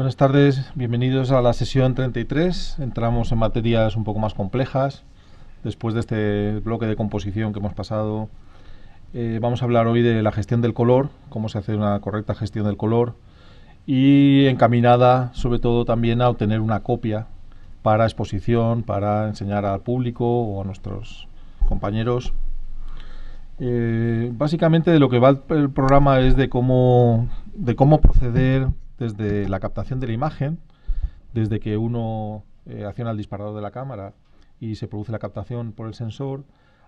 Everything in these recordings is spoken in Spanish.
Buenas tardes, bienvenidos a la sesión 33. Entramos en materias un poco más complejas. Después de este bloque de composición que hemos pasado, eh, vamos a hablar hoy de la gestión del color, cómo se hace una correcta gestión del color y encaminada sobre todo también a obtener una copia para exposición, para enseñar al público o a nuestros compañeros. Eh, básicamente de lo que va el programa es de cómo, de cómo proceder desde la captación de la imagen, desde que uno eh, acciona el disparador de la cámara y se produce la captación por el sensor,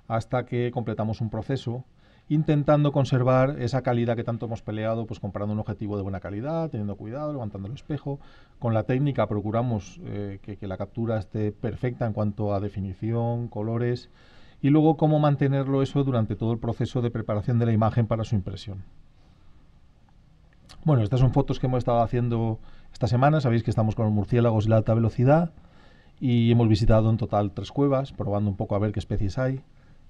hasta que completamos un proceso, intentando conservar esa calidad que tanto hemos peleado, pues comprando un objetivo de buena calidad, teniendo cuidado, levantando el espejo. Con la técnica procuramos eh, que la captura esté perfecta en cuanto a definición, colores, y luego cómo mantenerlo eso durante todo el proceso de preparación de la imagen para su impresión. Bueno, estas son fotos que hemos estado haciendo esta semana. Sabéis que estamos con los murciélagos de la alta velocidad y hemos visitado en total tres cuevas, probando un poco a ver qué especies hay.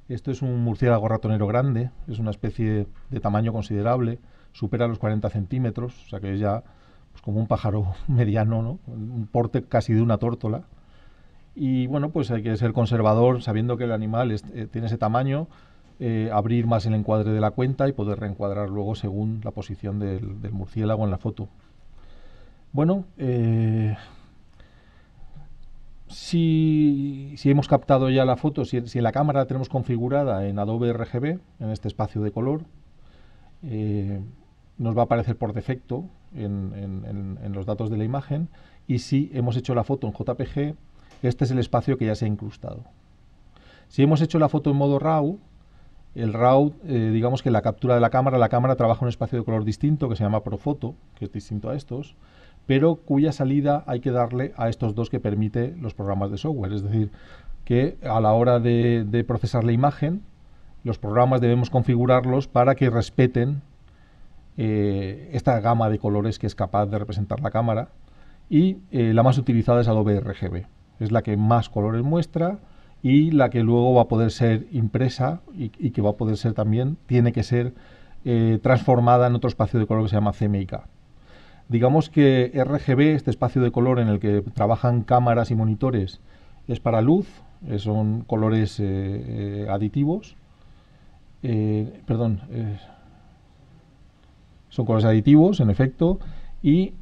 Esto es un murciélago ratonero grande, es una especie de tamaño considerable, supera los 40 centímetros, o sea que es ya pues, como un pájaro mediano, ¿no? un porte casi de una tórtola. Y bueno, pues hay que ser conservador sabiendo que el animal eh, tiene ese tamaño eh, abrir más el encuadre de la cuenta y poder reencuadrar luego según la posición del, murciélago en la foto. Bueno, eh, si, hemos captado ya la foto, si, si, la cámara la tenemos configurada en Adobe RGB, en este espacio de color, eh, nos va a aparecer por defecto en, los datos de la imagen y si hemos hecho la foto en JPG, este es el espacio que ya se ha incrustado. Si hemos hecho la foto en modo RAW, el RAW, eh, digamos que la captura de la cámara, la cámara trabaja un espacio de color distinto que se llama Profoto, que es distinto a estos, pero cuya salida hay que darle a estos dos que permite los programas de software. Es decir, que a la hora de, procesar la imagen, los programas debemos configurarlos para que respeten eh, esta gama de colores que es capaz de representar la cámara. Y eh, la más utilizada es Adobe RGB. Es la que más colores muestra, y la que luego va a poder ser impresa y, que va a poder ser también, tiene que ser eh, transformada en otro espacio de color que se llama CMYK. Digamos que RGB, este espacio de color en el que trabajan cámaras y monitores, es para luz, eh, son colores eh, aditivos, perdón, son colores aditivos en efecto, y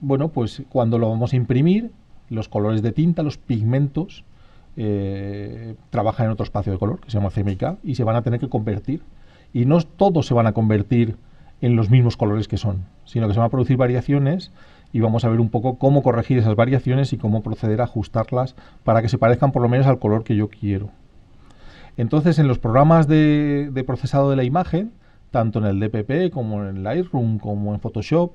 bueno, pues cuando lo vamos a imprimir, los colores de tinta, los pigmentos, eh, trabaja trabajan en otro espacio de color, que se llama CMYK, y se van a tener que convertir. Y no todos se van a convertir en los mismos colores que son, sino que se van a producir variaciones y vamos a ver un poco cómo corregir esas variaciones y cómo proceder a ajustarlas para que se parezcan por lo menos al color que yo quiero. Entonces, en los programas de, de procesado de la imagen, tanto en el DPP como en Lightroom como en Photoshop,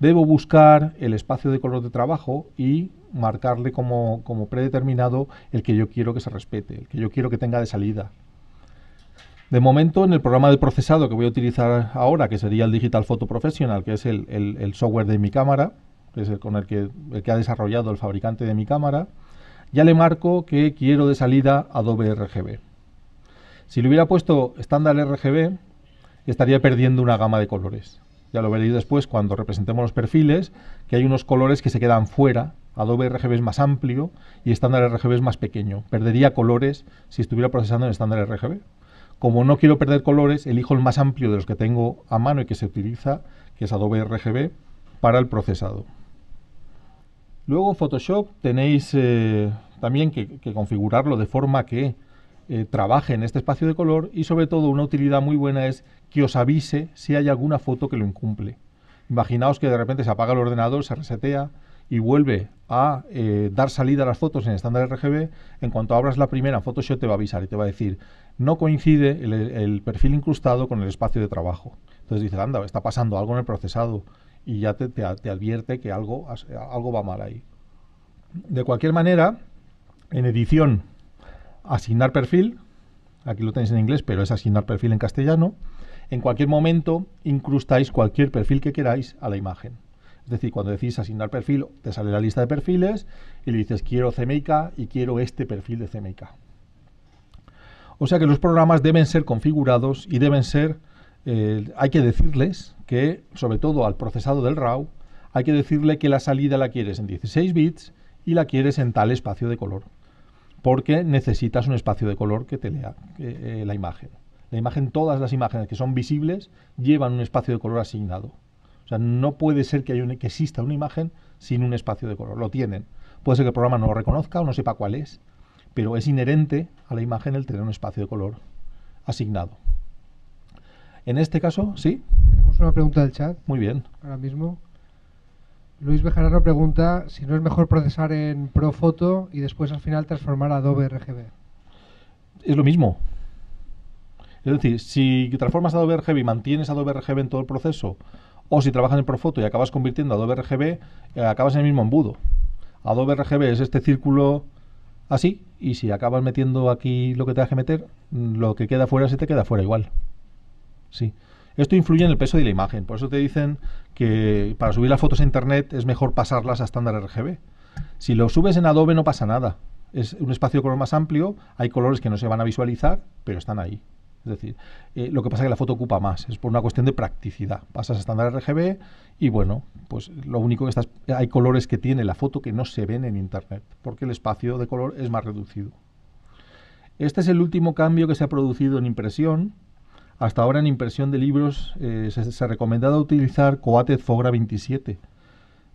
debo buscar el espacio de color de trabajo y marcarle como, predeterminado el que yo quiero que se respete, el que yo quiero que tenga de salida. De momento, en el programa de procesado que voy a utilizar ahora, que sería el Digital Photo Professional, que es el, el software de mi cámara, que es el con el que, el que, ha desarrollado el fabricante de mi cámara, ya le marco que quiero de salida Adobe RGB. Si le hubiera puesto estándar RGB, estaría perdiendo una gama de colores ya lo veréis después cuando representemos los perfiles, que hay unos colores que se quedan fuera. Adobe RGB es más amplio y estándar RGB es más pequeño. Perdería colores si estuviera procesando en estándar RGB. Como no quiero perder colores, elijo el más amplio de los que tengo a mano y que se utiliza, que es Adobe RGB, para el procesado. Luego en Photoshop tenéis eh, también que, configurarlo de forma que eh, trabaje en este espacio de color y sobre todo una utilidad muy buena es que os avise si hay alguna foto que lo incumple. Imaginaos que de repente se apaga el ordenador, se resetea y vuelve a eh, dar salida a las fotos en estándar RGB. En cuanto abras la primera, Photoshop te va a avisar y te va a decir, no coincide el, perfil incrustado con el espacio de trabajo. Entonces dice anda, está pasando algo en el procesado y ya te, te advierte que algo, algo va mal ahí. De cualquier manera, en edición, asignar perfil, aquí lo tenéis en inglés, pero es asignar perfil en castellano, en cualquier momento incrustáis cualquier perfil que queráis a la imagen. Es decir, cuando decís asignar perfil, te sale la lista de perfiles y le dices quiero CMYK y quiero este perfil de CMYK. O sea que los programas deben ser configurados y deben ser, eh, hay que decirles que, sobre todo al procesado del RAW, hay que decirle que la salida la quieres en 16 bits y la quieres en tal espacio de color, porque necesitas un espacio de color que te lea eh, eh, la imagen. La imagen, todas las imágenes que son visibles, llevan un espacio de color asignado. O sea, no puede ser que, hay que exista una imagen sin un espacio de color. Lo tienen. Puede ser que el programa no lo reconozca o no sepa cuál es, pero es inherente a la imagen el tener un espacio de color asignado. En este caso, ¿sí? Tenemos una pregunta del chat. Muy bien. Ahora mismo. Luis Bejarano pregunta si no es mejor procesar en Profoto y después al final transformar a Adobe RGB. Es lo mismo. Es decir, si transformas Adobe RGB y mantienes Adobe RGB en todo el proceso, o si trabajas en Profoto y acabas convirtiendo Adobe RGB, eh, acabas en el mismo embudo. Adobe RGB es este círculo así, y si acabas metiendo aquí lo que te que meter, mm, lo que queda fuera se te queda fuera igual. Sí. Esto influye en el peso de la imagen, por eso te dicen que para subir las fotos a internet es mejor pasarlas a estándar RGB. Si lo subes en Adobe no pasa nada, es un espacio de color más amplio, hay colores que no se van a visualizar, pero están ahí. Es decir, eh, lo que pasa es que la foto ocupa más, es por una cuestión de practicidad. Pasas a estándar RGB y bueno, pues lo único que estás, hay colores que tiene la foto que no se ven en Internet, porque el espacio de color es más reducido. Este es el último cambio que se ha producido en impresión. Hasta ahora en impresión de libros eh, se, ha recomendado utilizar Coated Fogra 27.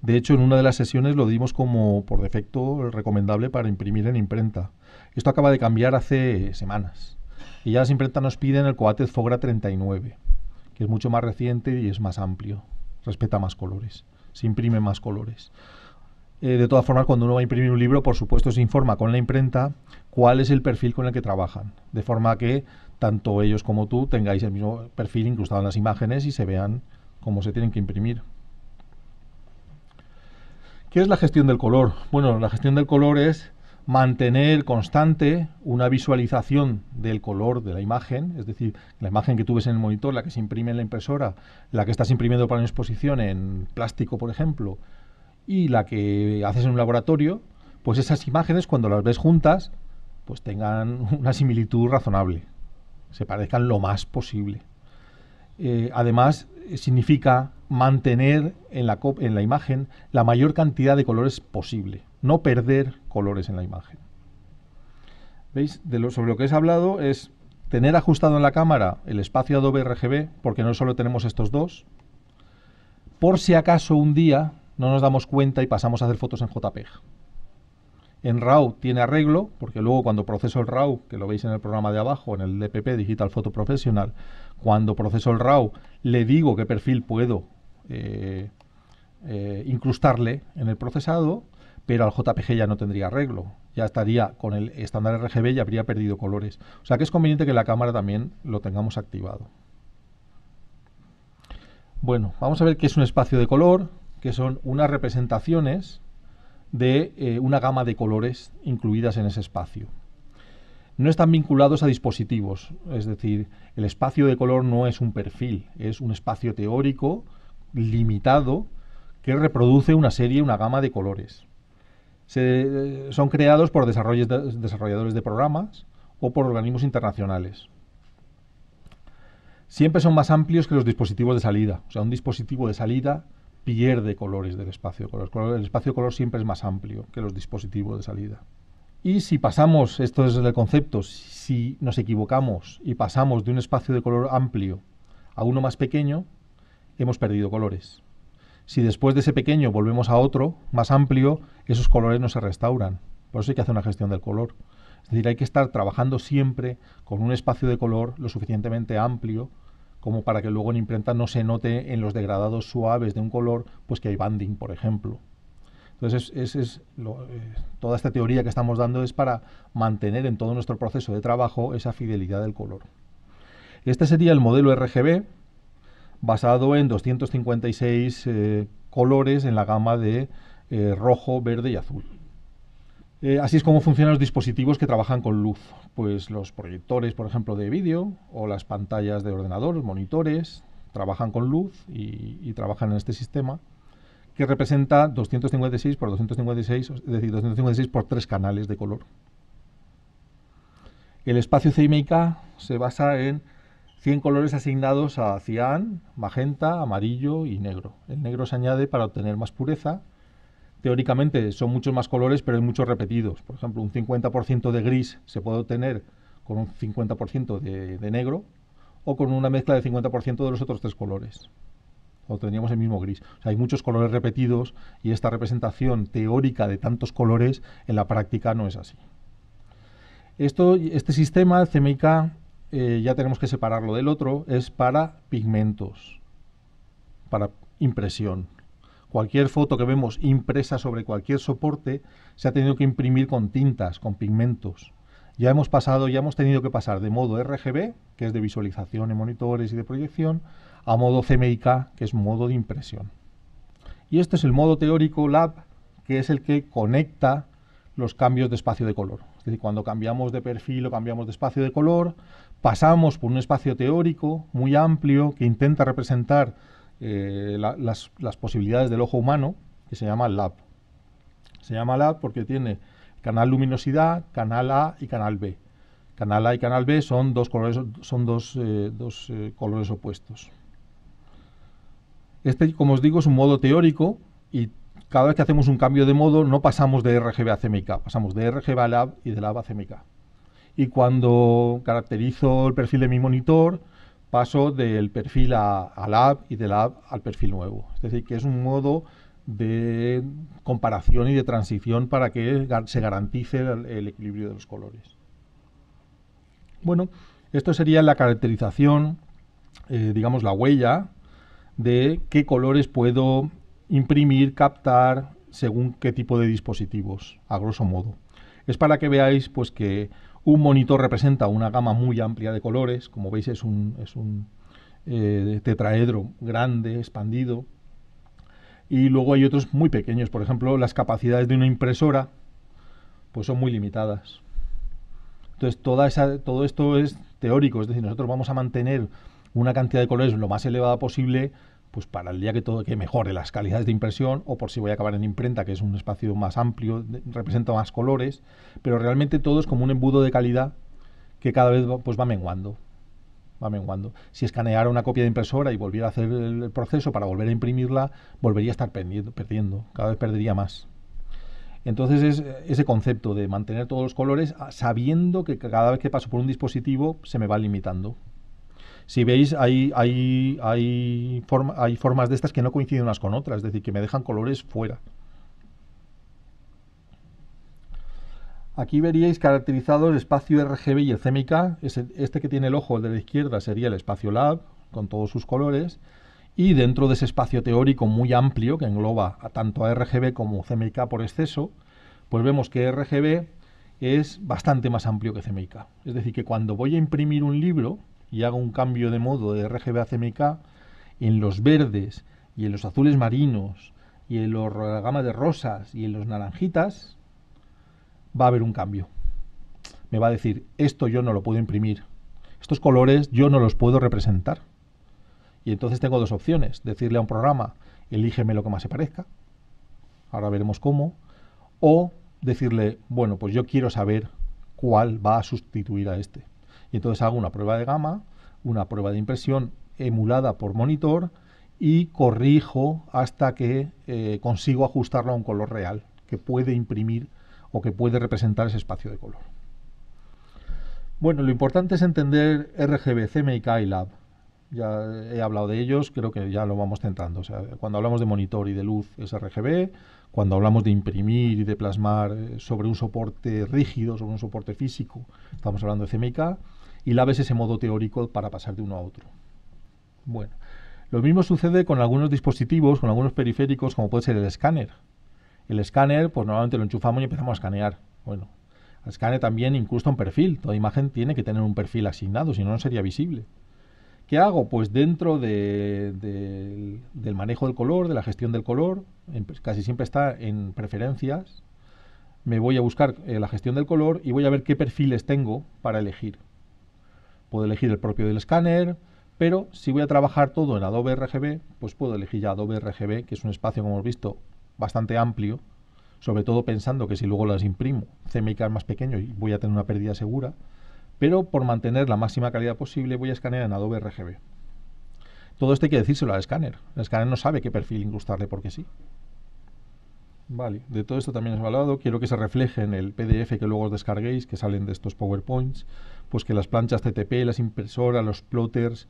De hecho, en una de las sesiones lo dimos como por defecto recomendable para imprimir en imprenta. Esto acaba de cambiar hace semanas. Y ya las imprentas nos piden el Coatez Fogra 39, que es mucho más reciente y es más amplio, respeta más colores, se imprime más colores. Eh, de todas formas, cuando uno va a imprimir un libro, por supuesto, se informa con la imprenta cuál es el perfil con el que trabajan, de forma que tanto ellos como tú tengáis el mismo perfil incrustado en las imágenes y se vean cómo se tienen que imprimir. ¿Qué es la gestión del color? Bueno, la gestión del color es mantener constante una visualización del color de la imagen, es decir, la imagen que tú ves en el monitor, la que se imprime en la impresora, la que estás imprimiendo para una exposición en plástico, por ejemplo, y la que haces en un laboratorio, pues esas imágenes cuando las ves juntas, pues tengan una similitud razonable, se parezcan lo más posible. Eh, además, significa mantener en la, en la imagen la mayor cantidad de colores posible, no perder colores en la imagen. ¿Veis? De lo, sobre lo que he hablado es tener ajustado en la cámara el espacio Adobe RGB, porque no solo tenemos estos dos, por si acaso un día no nos damos cuenta y pasamos a hacer fotos en JPEG. En RAW tiene arreglo, porque luego cuando proceso el RAW, que lo veis en el programa de abajo, en el DPP, Digital Photo Professional, cuando proceso el RAW, le digo qué perfil puedo eh, eh, incrustarle en el procesado, pero al JPG ya no tendría arreglo. Ya estaría con el estándar RGB y habría perdido colores. O sea que es conveniente que la cámara también lo tengamos activado. Bueno, vamos a ver qué es un espacio de color, que son unas representaciones de eh, una gama de colores incluidas en ese espacio. No están vinculados a dispositivos, es decir, el espacio de color no es un perfil, es un espacio teórico limitado que reproduce una serie, una gama de colores se, son creados por desarrolladores de programas o por organismos internacionales. Siempre son más amplios que los dispositivos de salida. O sea, un dispositivo de salida pierde colores del espacio color. El espacio de color siempre es más amplio que los dispositivos de salida. Y si pasamos, esto es el concepto, si nos equivocamos y pasamos de un espacio de color amplio a uno más pequeño, hemos perdido colores. Si después de ese pequeño volvemos a otro más amplio, esos colores no se restauran. Por eso hay que hacer una gestión del color. Es decir, hay que estar trabajando siempre con un espacio de color lo suficientemente amplio como para que luego en imprenta no se note en los degradados suaves de un color, pues que hay banding, por ejemplo. Entonces, es, eh, toda esta teoría que estamos dando es para mantener en todo nuestro proceso de trabajo esa fidelidad del color. Este sería el modelo RGB, basado en 256 eh, colores en la gama de eh, rojo, verde y azul. Eh, así es como funcionan los dispositivos que trabajan con luz, pues los proyectores, por ejemplo, de vídeo o las pantallas de ordenador, monitores, trabajan con luz y, trabajan en este sistema que representa 256 por 256, es decir, 256 por tres canales de color. El espacio CMYK se basa en 100 colores asignados a cian, magenta, amarillo y negro. El negro se añade para obtener más pureza. Teóricamente son muchos más colores, pero hay muchos repetidos. Por ejemplo, un 50% de gris se puede obtener con un 50% de, de negro o con una mezcla de 50% de los otros tres colores o teníamos el mismo gris. hay muchos colores repetidos y esta representación teórica de tantos colores en la práctica no es así. Esto, este sistema, el eh, ya tenemos que separarlo del otro, es para pigmentos, para impresión. Cualquier foto que vemos impresa sobre cualquier soporte se ha tenido que imprimir con tintas, con pigmentos. Ya hemos pasado, ya hemos tenido que pasar de modo RGB, que es de visualización en monitores y de proyección, a modo CMYK, que es modo de impresión. Y este es el modo teórico lab, que es el que conecta los cambios de espacio de color. Es decir, cuando cambiamos de perfil o cambiamos de espacio de color, pasamos por un espacio teórico muy amplio que intenta representar eh, las, posibilidades del ojo humano, que se llama LAB. Se llama LAB porque tiene canal luminosidad, canal A y canal B. Canal A y canal B son dos colores, son dos, eh, eh, colores opuestos. Este, como os digo, es un modo teórico y cada vez que hacemos un cambio de modo no pasamos de RGB a CMYK, pasamos de RGB a Lab y de Lab a CMYK. Y cuando caracterizo el perfil de mi monitor, paso del perfil a, Lab y de Lab al perfil nuevo. Es decir, que es un modo de comparación y de transición para que se garantice el, equilibrio de los colores. Bueno, esto sería la caracterización, eh, digamos la huella, de qué colores puedo imprimir, captar, según qué tipo de dispositivos, a grosso modo. Es para que veáis pues, que un monitor representa una gama muy amplia de colores, como veis es un, es un eh, tetraedro grande, expandido, y luego hay otros muy pequeños, por ejemplo, las capacidades de una impresora pues son muy limitadas. Entonces, toda esa, todo esto es teórico, es decir, nosotros vamos a mantener una cantidad de colores lo más elevada posible pues para el día que todo que mejore las calidades de impresión o por si voy a acabar en imprenta, que es un espacio más amplio, representa más colores, pero realmente todo es como un embudo de calidad que cada vez va, pues va menguando. Va menguando. Si escaneara una copia de impresora y volviera a hacer el proceso para volver a imprimirla, volvería a estar perdiendo, perdiendo cada vez perdería más. Entonces es ese concepto de mantener todos los colores ah, sabiendo que cada vez que paso por un dispositivo se me va limitando si veis, hay, hay, hay, formas de estas que no coinciden unas con otras, es decir, que me dejan colores fuera. Aquí veríais caracterizados el espacio RGB y el CMYK. Este que tiene el ojo, el de la izquierda, sería el espacio Lab, con todos sus colores. Y dentro de ese espacio teórico muy amplio, que engloba a tanto a RGB como CMYK por exceso, pues vemos que RGB es bastante más amplio que CMYK. Es decir, que cuando voy a imprimir un libro, y hago un cambio de modo de RGB a en los verdes y en los azules marinos y en los, la gama de rosas y en los naranjitas, va a haber un cambio. Me va a decir, esto yo no lo puedo imprimir, estos colores yo no los puedo representar. Y entonces tengo dos opciones, decirle a un programa, elígeme lo que más se parezca, ahora veremos cómo, o decirle, bueno, pues yo quiero saber cuál va a sustituir a este. Y entonces hago una prueba de gama, una prueba de impresión emulada por monitor y corrijo hasta que eh, consigo ajustarlo a un color real que puede imprimir o que puede representar ese espacio de color. Bueno, lo importante es entender RGB, CMYK y Lab. Ya he hablado de ellos, creo que ya lo vamos centrando. cuando hablamos de monitor y de luz es RGB, cuando hablamos de imprimir y de plasmar eh, sobre un soporte rígido, sobre un soporte físico, estamos hablando de CMYK y laves ese modo teórico para pasar de uno a otro. Bueno, lo mismo sucede con algunos dispositivos, con algunos periféricos, como puede ser el escáner. El escáner, pues normalmente lo enchufamos y empezamos a escanear. Bueno, el escáner también incrusta un perfil. Toda imagen tiene que tener un perfil asignado, si no, no sería visible. ¿Qué hago? Pues dentro del manejo del color, de la gestión del color, em, pues, casi siempre está en preferencias, me voy a buscar eh, la gestión del color y voy a ver qué perfiles tengo para elegir. Puedo elegir el propio del escáner, pero si voy a trabajar todo en Adobe RGB, pues puedo elegir ya Adobe RGB, que es un espacio, como hemos visto, bastante amplio, sobre todo pensando que si luego las imprimo, CMYK es más pequeño y voy a tener una pérdida segura, pero por mantener la máxima calidad posible voy a escanear en Adobe RGB. Todo esto hay que decírselo al escáner. El escáner no sabe qué perfil incrustarle porque sí. Vale, de todo esto también os he hablado. Quiero que se refleje en el PDF que luego os descarguéis, que salen de estos PowerPoints pues que las planchas TTP, las impresoras, los plotters,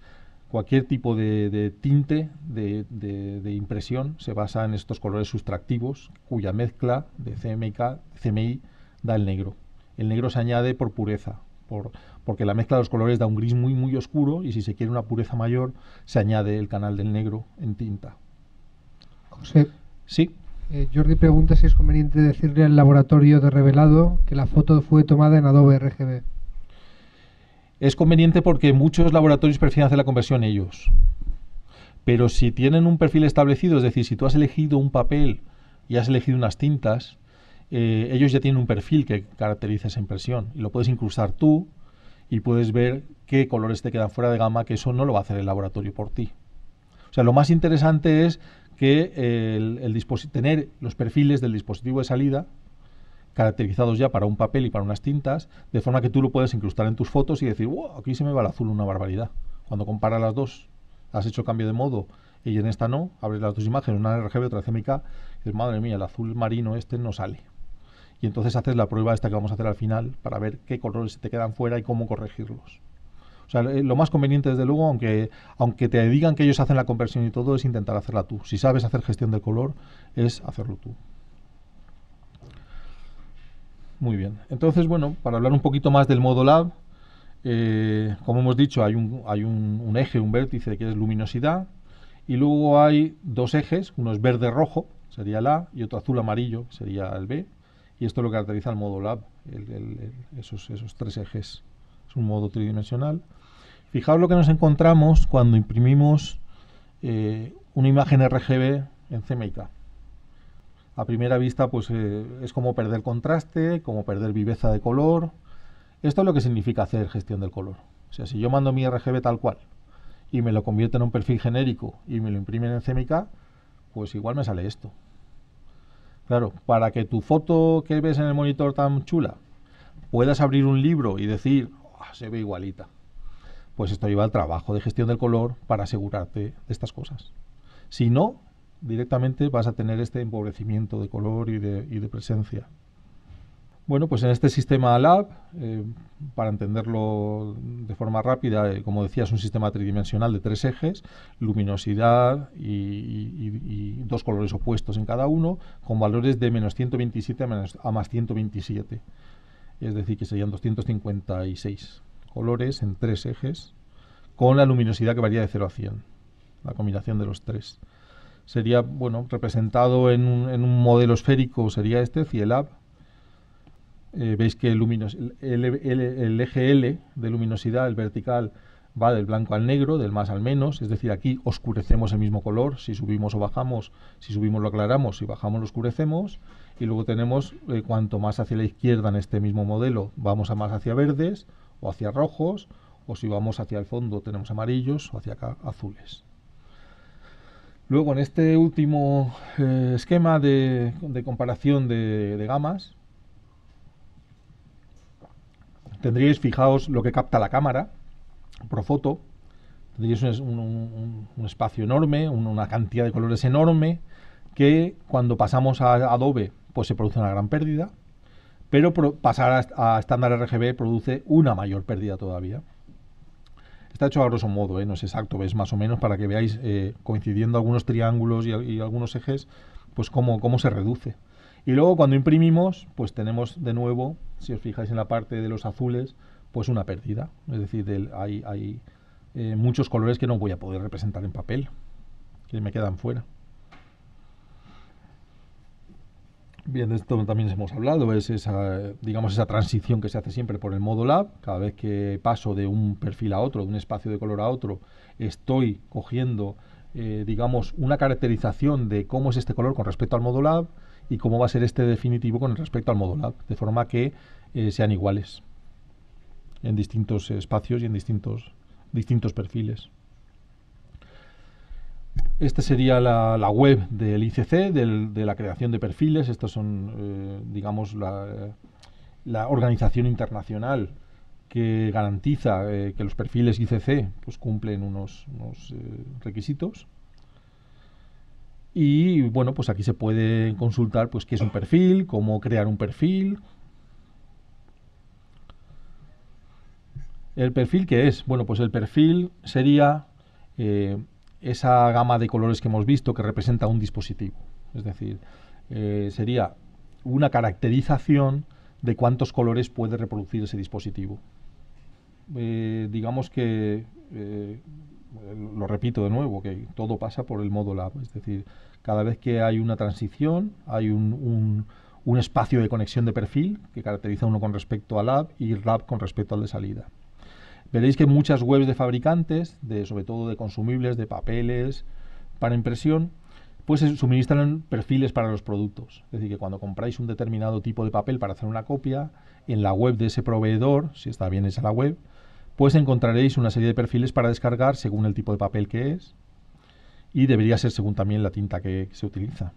cualquier tipo de, tinte de, impresión se basa en estos colores sustractivos cuya mezcla de CMK, CMI da el negro. El negro se añade por pureza, por, porque la mezcla de los colores da un gris muy muy oscuro y si se quiere una pureza mayor se añade el canal del negro en tinta. José. Sí. Eh, Jordi pregunta si es conveniente decirle al laboratorio de revelado que la foto fue tomada en Adobe RGB. Es conveniente porque muchos laboratorios prefieren hacer la conversión ellos. Pero si tienen un perfil establecido, es decir, si tú has elegido un papel y has elegido unas tintas, eh, ellos ya tienen un perfil que caracteriza esa impresión. Y lo puedes incrustar tú y puedes ver qué colores te quedan fuera de gama, que eso no lo va a hacer el laboratorio por ti. O sea, lo más interesante es que tener los perfiles del dispositivo de salida caracterizados ya para un papel y para unas tintas, de forma que tú lo puedes incrustar en tus fotos y decir, wow, aquí se me va el azul una barbaridad. Cuando comparas las dos, has hecho cambio de modo y en esta no, abres las dos imágenes, una RGB, otra CMYK, y dices, madre mía, el azul marino este no sale. Y entonces haces la prueba esta que vamos a hacer al final para ver qué colores te quedan fuera y cómo corregirlos. O sea, eh, lo más conveniente, desde luego, aunque, aunque te digan que ellos hacen la conversión y todo, es intentar hacerla tú. Si sabes hacer gestión del color, es hacerlo tú. Muy bien. Entonces, bueno, para hablar un poquito más del modo lab, eh, como hemos dicho, hay, un, hay un, eje, un vértice que es luminosidad, y luego hay dos ejes, uno es verde-rojo, sería el A, y otro azul-amarillo, sería el B, y esto lo caracteriza el modo lab, esos, tres ejes. Es un modo tridimensional. Fijaos lo que nos encontramos cuando imprimimos eh, una imagen RGB en CMYK a primera vista pues eh, es como perder contraste, como perder viveza de color. Esto es lo que significa hacer gestión del color. O sea, si yo mando mi RGB tal cual y me lo convierte en un perfil genérico y me lo imprimen en CMYK, pues igual me sale esto. Claro, para que tu foto que ves en el monitor tan chula puedas abrir un libro y decir, ah, se ve igualita, pues esto lleva al trabajo de gestión del color para asegurarte de estas cosas. Si no, directamente vas a tener este empobrecimiento de color y de, presencia. Bueno, pues en este sistema Lab, eh, para entenderlo de forma rápida, eh, como decía, es un sistema tridimensional de tres ejes, luminosidad y, dos colores opuestos en cada uno, con valores de menos 127 a, a más 127. Es decir, que serían 256 colores en tres ejes, con la luminosidad que varía de 0 a 100, la combinación de los tres sería, bueno, representado en un, en un modelo esférico, sería este, Cielab. Eh, veis que el, eje L de luminosidad, el vertical, va del blanco al negro, del más al menos, es decir, aquí oscurecemos el mismo color, si subimos o bajamos, si subimos lo aclaramos, si bajamos lo oscurecemos, y luego tenemos eh, cuanto más hacia la izquierda en este mismo modelo, vamos a más hacia verdes o hacia rojos, o si vamos hacia el fondo tenemos amarillos o hacia acá azules. Luego, en este último eh, esquema de, comparación de, gamas, tendríais, fijaos, lo que capta la cámara por foto. Tendríais un, un espacio enorme, una cantidad de colores enorme, que cuando pasamos a Adobe, pues se produce una gran pérdida, pero pasar a estándar RGB produce una mayor pérdida todavía. Está hecho a grosso modo, eh, no es exacto, ves más o menos para que veáis, eh, coincidiendo algunos triángulos y, algunos ejes, pues cómo, cómo se reduce. Y luego cuando imprimimos, pues tenemos de nuevo, si os fijáis en la parte de los azules, pues una pérdida. Es decir, hay, eh, muchos colores que no voy a poder representar en papel, que me quedan fuera. Bien, de esto también hemos hablado, es esa, digamos, esa transición que se hace siempre por el modo lab. Cada vez que paso de un perfil a otro, de un espacio de color a otro, estoy cogiendo, eh, digamos, una caracterización de cómo es este color con respecto al modo lab y cómo va a ser este definitivo con respecto al modo lab, de forma que eh, sean iguales en distintos espacios y en distintos, distintos perfiles. Esta sería la, web del ICC, de la creación de perfiles. Estas son, eh, digamos, la, organización internacional que garantiza eh, que los perfiles ICC pues, cumplen unos, eh, requisitos. Y bueno, pues aquí se puede consultar pues, qué es un perfil, cómo crear un perfil. ¿El perfil qué es? Bueno, pues el perfil sería esa gama de colores que hemos visto que representa un dispositivo. Es decir, eh, sería una caracterización de cuántos colores puede reproducir ese dispositivo. Eh, digamos que, eh, lo repito de nuevo, que todo pasa por el modo lab. Es decir, cada vez que hay una transición, hay un, espacio de conexión de perfil que caracteriza uno con respecto al lab y lab con respecto al de salida. Veréis que muchas webs de fabricantes, de, sobre todo de consumibles, de papeles para impresión, pues suministran perfiles para los productos. Es decir, que cuando compráis un determinado tipo de papel para hacer una copia, en la web de ese proveedor, si está bien esa la web, pues encontraréis una serie de perfiles para descargar según el tipo de papel que es y debería ser según también la tinta que se utiliza.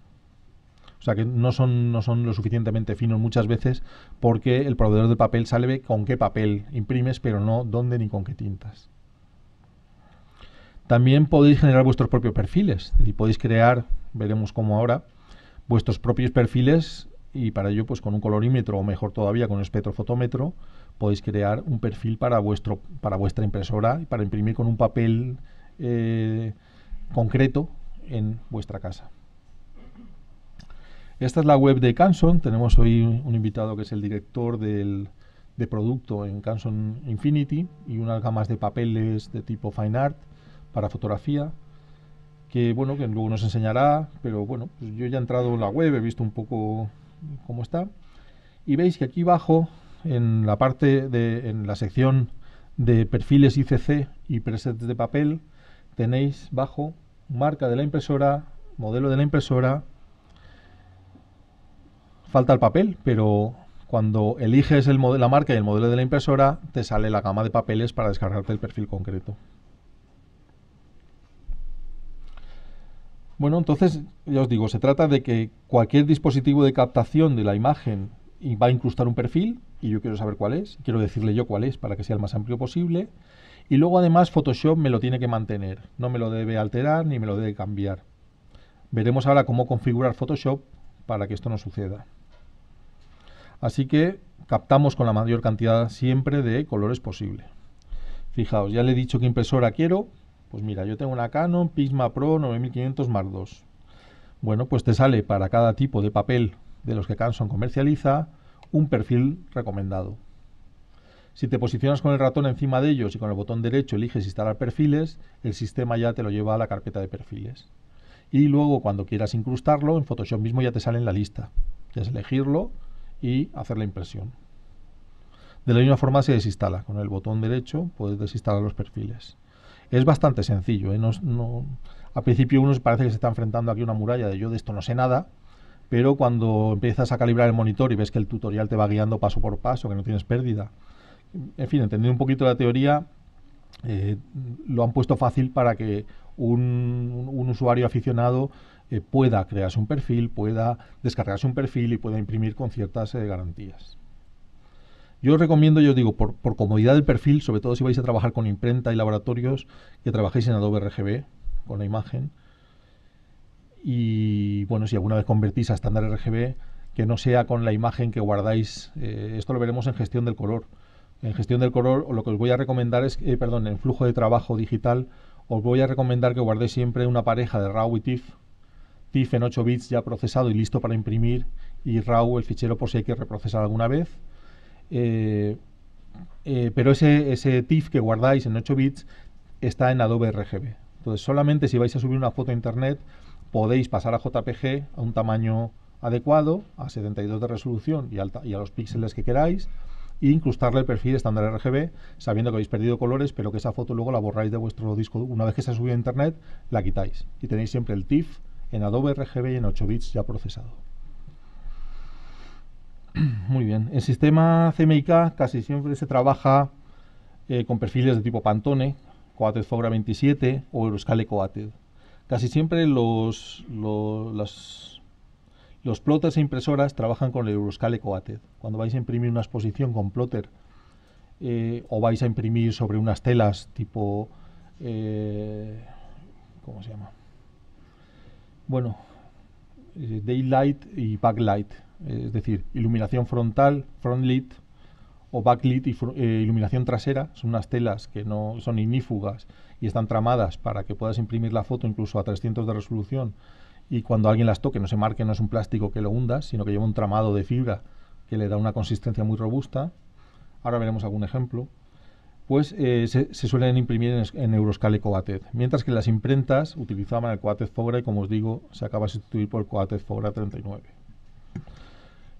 O sea que no son, no son lo suficientemente finos muchas veces porque el proveedor de papel sabe con qué papel imprimes, pero no dónde ni con qué tintas. También podéis generar vuestros propios perfiles, es podéis crear, veremos cómo ahora, vuestros propios perfiles y para ello pues con un colorímetro o mejor todavía con un espectrofotómetro podéis crear un perfil para, vuestro, para vuestra impresora y para imprimir con un papel eh, concreto en vuestra casa. Esta es la web de Canson. Tenemos hoy un invitado que es el director de producto en Canson Infinity y unas gamas de papeles de tipo fine art para fotografía que bueno que luego nos enseñará pero bueno pues yo ya he entrado en la web he visto un poco cómo está y veis que aquí abajo en la parte de en la sección de perfiles ICC y presets de papel tenéis bajo marca de la impresora modelo de la impresora falta el papel, pero cuando eliges la marca y el modelo de la impresora, te sale la gama de papeles para descargarte el perfil concreto. Bueno, entonces, ya os digo, se trata de que cualquier dispositivo de captación de la imagen va a incrustar un perfil, y yo quiero saber cuál es, quiero decirle yo cuál es para que sea el más amplio posible, y luego además Photoshop me lo tiene que mantener, no me lo debe alterar ni me lo debe cambiar. Veremos ahora cómo configurar Photoshop para que esto no suceda. Así que captamos con la mayor cantidad siempre de colores posible. Fijaos, ya le he dicho qué impresora quiero. Pues mira, yo tengo una Canon Pisma Pro 9500 Mark II. Bueno, pues te sale para cada tipo de papel de los que Canon comercializa un perfil recomendado. Si te posicionas con el ratón encima de ellos y con el botón derecho eliges instalar perfiles, el sistema ya te lo lleva a la carpeta de perfiles. Y luego cuando quieras incrustarlo, en Photoshop mismo ya te sale en la lista. Es elegirlo y hacer la impresión. De la misma forma se desinstala. Con el botón derecho puedes desinstalar los perfiles. Es bastante sencillo. ¿eh? a principio uno parece que se está enfrentando aquí una muralla de yo de esto no sé nada, pero cuando empiezas a calibrar el monitor y ves que el tutorial te va guiando paso por paso, que no tienes pérdida. En fin, entendiendo un poquito la teoría, eh, lo han puesto fácil para que un, usuario aficionado eh, pueda crearse un perfil, pueda descargarse un perfil y pueda imprimir con ciertas eh, garantías. Yo os recomiendo, yo os digo, por, comodidad del perfil, sobre todo si vais a trabajar con imprenta y laboratorios, que trabajéis en Adobe RGB con la imagen. Y bueno, si alguna vez convertís a estándar RGB, que no sea con la imagen que guardáis. Eh, esto lo veremos en gestión del color. En gestión del color, lo que os voy a recomendar es, perdón, en flujo de trabajo digital, os voy a recomendar que guardéis siempre una pareja de RAW y TIFF tif en 8 bits ya procesado y listo para imprimir y RAW el fichero por si hay que reprocesar alguna vez. Eh, eh, pero ese, ese TIFF que guardáis en 8 bits está en Adobe RGB. Entonces solamente si vais a subir una foto a internet podéis pasar a JPG a un tamaño adecuado, a 72 de resolución y, y a los píxeles que queráis, e incrustarle el perfil estándar RGB, sabiendo que habéis perdido colores, pero que esa foto luego la borráis de vuestro disco. Una vez que se ha subido a internet, la quitáis. Y tenéis siempre el TIFF en Adobe RGB y en 8 bits ya procesado. Muy bien, En sistema CMYK casi siempre se trabaja eh, con perfiles de tipo Pantone, Coated Fogra 27 o Euroscale Coated. Casi siempre los, los, plotters e impresoras trabajan con el Euroscale Coated. Cuando vais a imprimir una exposición con plotter eh, o vais a imprimir sobre unas telas tipo... Eh, ¿Cómo se llama? Bueno, eh, daylight y backlight, eh, es decir, iluminación frontal, front lit o backlit y eh, iluminación trasera, son unas telas que no son inífugas y están tramadas para que puedas imprimir la foto incluso a 300 de resolución y cuando alguien las toque no se marque, no es un plástico que lo hunda, sino que lleva un tramado de fibra que le da una consistencia muy robusta. Ahora veremos algún ejemplo pues eh, se, suelen imprimir en, Euroscale Euroscal mientras que las imprentas utilizaban el Coated Fogra y como os digo, se acaba de sustituir por el Coated Fogra 39.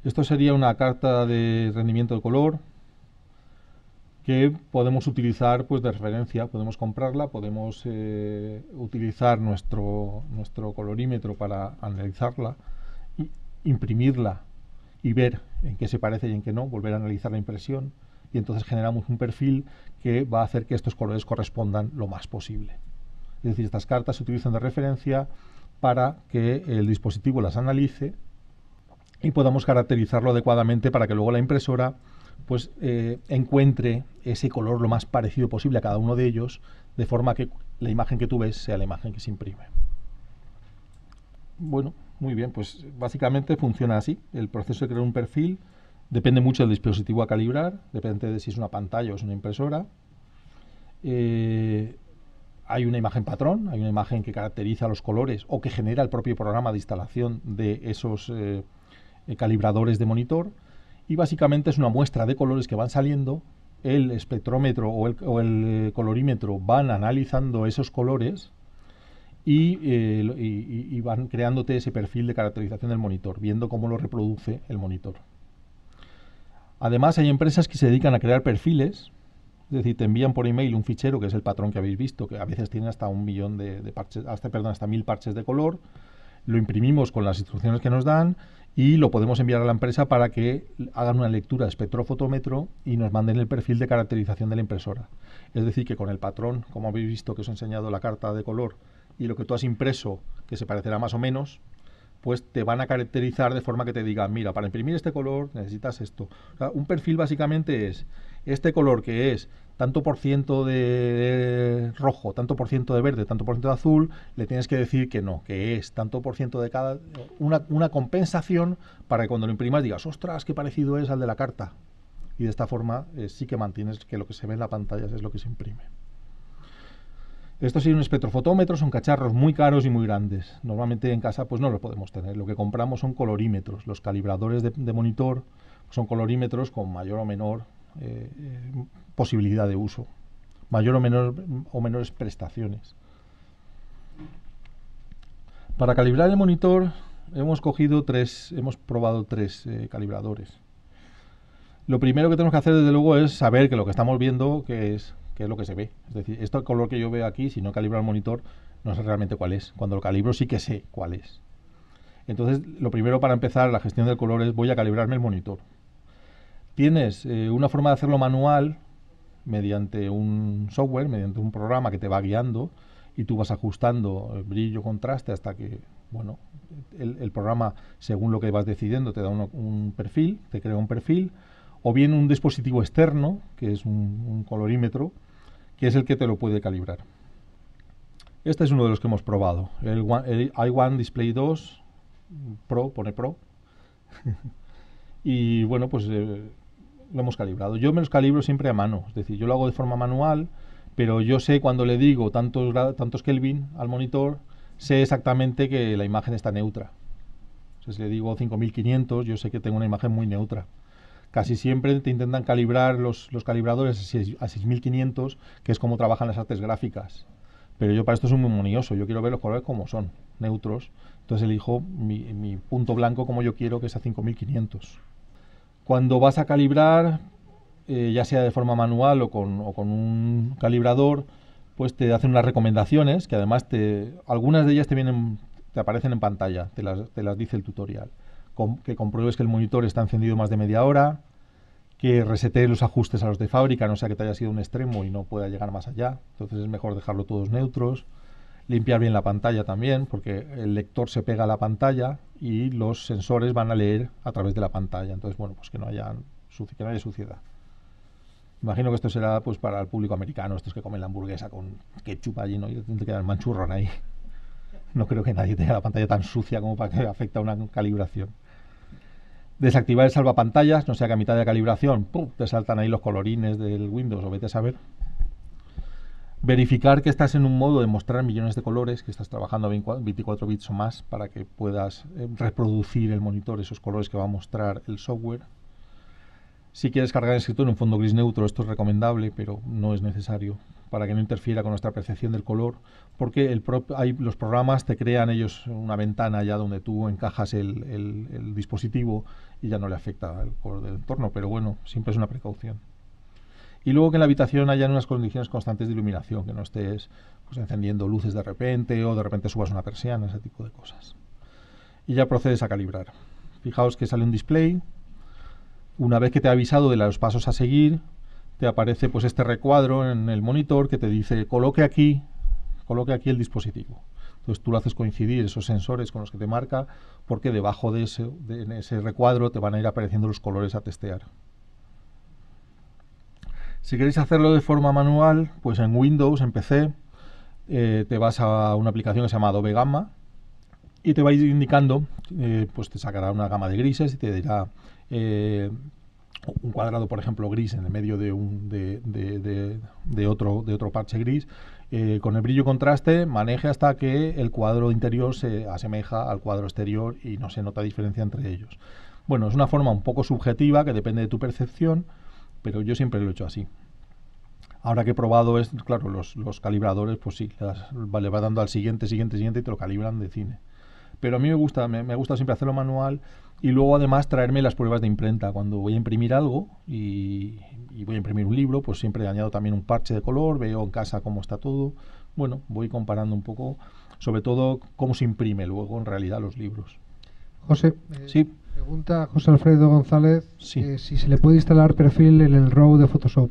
Esto sería una carta de rendimiento de color que podemos utilizar pues de referencia, podemos comprarla, podemos eh, utilizar nuestro, nuestro colorímetro para analizarla, imprimirla y ver en qué se parece y en qué no, volver a analizar la impresión y entonces generamos un perfil que va a hacer que estos colores correspondan lo más posible. Es decir, estas cartas se utilizan de referencia para que el dispositivo las analice y podamos caracterizarlo adecuadamente para que luego la impresora pues eh, encuentre ese color lo más parecido posible a cada uno de ellos, de forma que la imagen que tú ves sea la imagen que se imprime. Bueno, muy bien, pues básicamente funciona así. El proceso de crear un perfil Depende mucho del dispositivo a calibrar, depende de si es una pantalla o es una impresora. Eh, hay una imagen patrón, hay una imagen que caracteriza los colores o que genera el propio programa de instalación de esos eh, calibradores de monitor. Y básicamente es una muestra de colores que van saliendo. El espectrómetro o el, eh, colorímetro van analizando esos colores y van creándote ese perfil de caracterización del monitor, viendo cómo lo reproduce el monitor. Además, hay empresas que se dedican a crear perfiles, es decir, te envían por email un fichero, que es el patrón que habéis visto, que a veces tiene hasta un millón de, hasta, perdón, hasta mil parches de color, lo imprimimos con las instrucciones que nos dan y lo podemos enviar a la empresa para que hagan una lectura espectrofotómetro y nos manden el perfil de caracterización de la impresora. Es decir, que con el patrón, como habéis visto que os he enseñado la carta de color y lo que tú has impreso, que se parecerá más o menos, pues te van a caracterizar de forma que te digan, mira, para imprimir este color necesitas esto. un perfil básicamente es este color que es tanto por ciento de rojo, tanto por ciento de verde, tanto por ciento de azul, le tienes que decir que no, que es tanto por ciento de cada, una, una compensación para que cuando lo imprimas digas, ostras, qué parecido es al de la carta. Y de esta forma eh, sí que mantienes que lo que se ve en la pantalla es lo que se imprime. Estos espectrofotómetros son cacharros muy caros y muy grandes. Normalmente en casa pues no los podemos tener. Lo que compramos son colorímetros. Los calibradores de, monitor son colorímetros con mayor o menor eh, eh, posibilidad de uso, mayor o menor o menores prestaciones. Para calibrar el monitor hemos cogido tres, hemos probado tres eh, calibradores. Lo primero que tenemos que hacer desde luego es saber que lo que estamos viendo que es es lo que se ve. Es decir, este color que yo veo aquí, si no calibro el monitor, no sé realmente cuál es. Cuando lo calibro sí que sé cuál es. Entonces, lo primero para empezar la gestión del color es voy a calibrarme el monitor. Tienes eh, una forma de hacerlo manual mediante un software, mediante un programa que te va guiando y tú vas ajustando brillo, contraste hasta que, bueno, el, programa, según lo que vas decidiendo, te da un, perfil, te crea un perfil, o bien un dispositivo externo, que es un colorímetro, que es el que te lo puede calibrar. Este es uno de los que hemos probado, el, One, Display 2 Pro, pone Pro. y bueno, pues eh, lo hemos calibrado. Yo me los calibro siempre a mano, es decir, yo lo hago de forma manual, pero yo sé cuando le digo tantos, tantos Kelvin al monitor, sé exactamente que la imagen está neutra. si le digo 5500, yo sé que tengo una imagen muy neutra casi siempre te intentan calibrar los, los calibradores a, 6500, que es como trabajan las artes gráficas. Pero yo para esto soy muy monioso, yo quiero ver los colores como son, neutros. Entonces elijo mi, punto blanco como yo quiero, que es a 5500. Cuando vas a calibrar, eh, ya sea de forma manual o con, un calibrador, pues te hacen unas recomendaciones que además te, algunas de ellas te vienen te aparecen en pantalla, te las dice el tutorial que compruebes que el monitor está encendido más de media hora, que resetees los ajustes a los de fábrica, no sea que te haya sido un extremo y no pueda llegar más allá. Entonces es mejor dejarlo todos neutros. Limpiar bien la pantalla también, porque el lector se pega a la pantalla y los sensores van a leer a través de la pantalla. Entonces, bueno, pues que no haya, suciedad. Imagino que esto será pues para el público americano, estos que comen la hamburguesa con ketchup allí, ¿no? Y te quedan manchurron ahí. No creo que nadie tenga la pantalla tan sucia como para que afecte a una calibración. Desactivar el salvapantallas, no sea que a mitad de la calibración ¡pum! te saltan ahí los colorines del Windows o vete a saber. Verificar que estás en un modo de mostrar millones de colores, que estás trabajando a 24 bits o más para que puedas eh, reproducir el monitor esos colores que va a mostrar el software. Si quieres cargar el escritorio en un fondo gris neutro, esto es recomendable, pero no es necesario para que no interfiera con nuestra percepción del color, porque hay, los programas te crean ellos una ventana ya donde tú encajas el, dispositivo y ya no le afecta el color del entorno, pero bueno, siempre es una precaución. Y luego que en la habitación hayan unas condiciones constantes de iluminación, que no estés pues, encendiendo luces de repente o de repente subas una persiana, ese tipo de cosas. Y ya procedes a calibrar. Fijaos que sale un display. Una vez que te ha avisado de los pasos a seguir, te aparece pues este recuadro en el monitor que te dice coloque aquí, coloque aquí el dispositivo. Entonces tú lo haces coincidir esos sensores con los que te marca, porque debajo de ese, ese recuadro te van a ir apareciendo los colores a testear. Si queréis hacerlo de forma manual, pues en Windows, en PC, eh, te vas a una aplicación que se llama Adobe Gamma y te va a ir indicando, eh, pues te sacará una gama de grises y te dirá eh, un cuadrado, por ejemplo, gris en el medio de, un, de, otro, de otro parche gris, eh, con el brillo contraste maneje hasta que el cuadro interior se asemeja al cuadro exterior y no se nota diferencia entre ellos. Bueno, es una forma un poco subjetiva que depende de tu percepción, pero yo siempre lo he hecho así. Ahora que he probado es, claro, los, calibradores, pues sí, le va dando al siguiente, siguiente, siguiente y te lo calibran de cine. Pero a mí me gusta, me gusta siempre hacerlo manual y luego además traerme las pruebas de imprenta. Cuando voy a imprimir algo y, voy a imprimir un libro, pues siempre he añado también un parche de color, veo en casa cómo está todo. Bueno, voy comparando un poco, sobre todo cómo se imprime luego en realidad los libros. José, eh, sí. pregunta José Alfredo González eh, si se le puede instalar perfil en el RAW de Photoshop.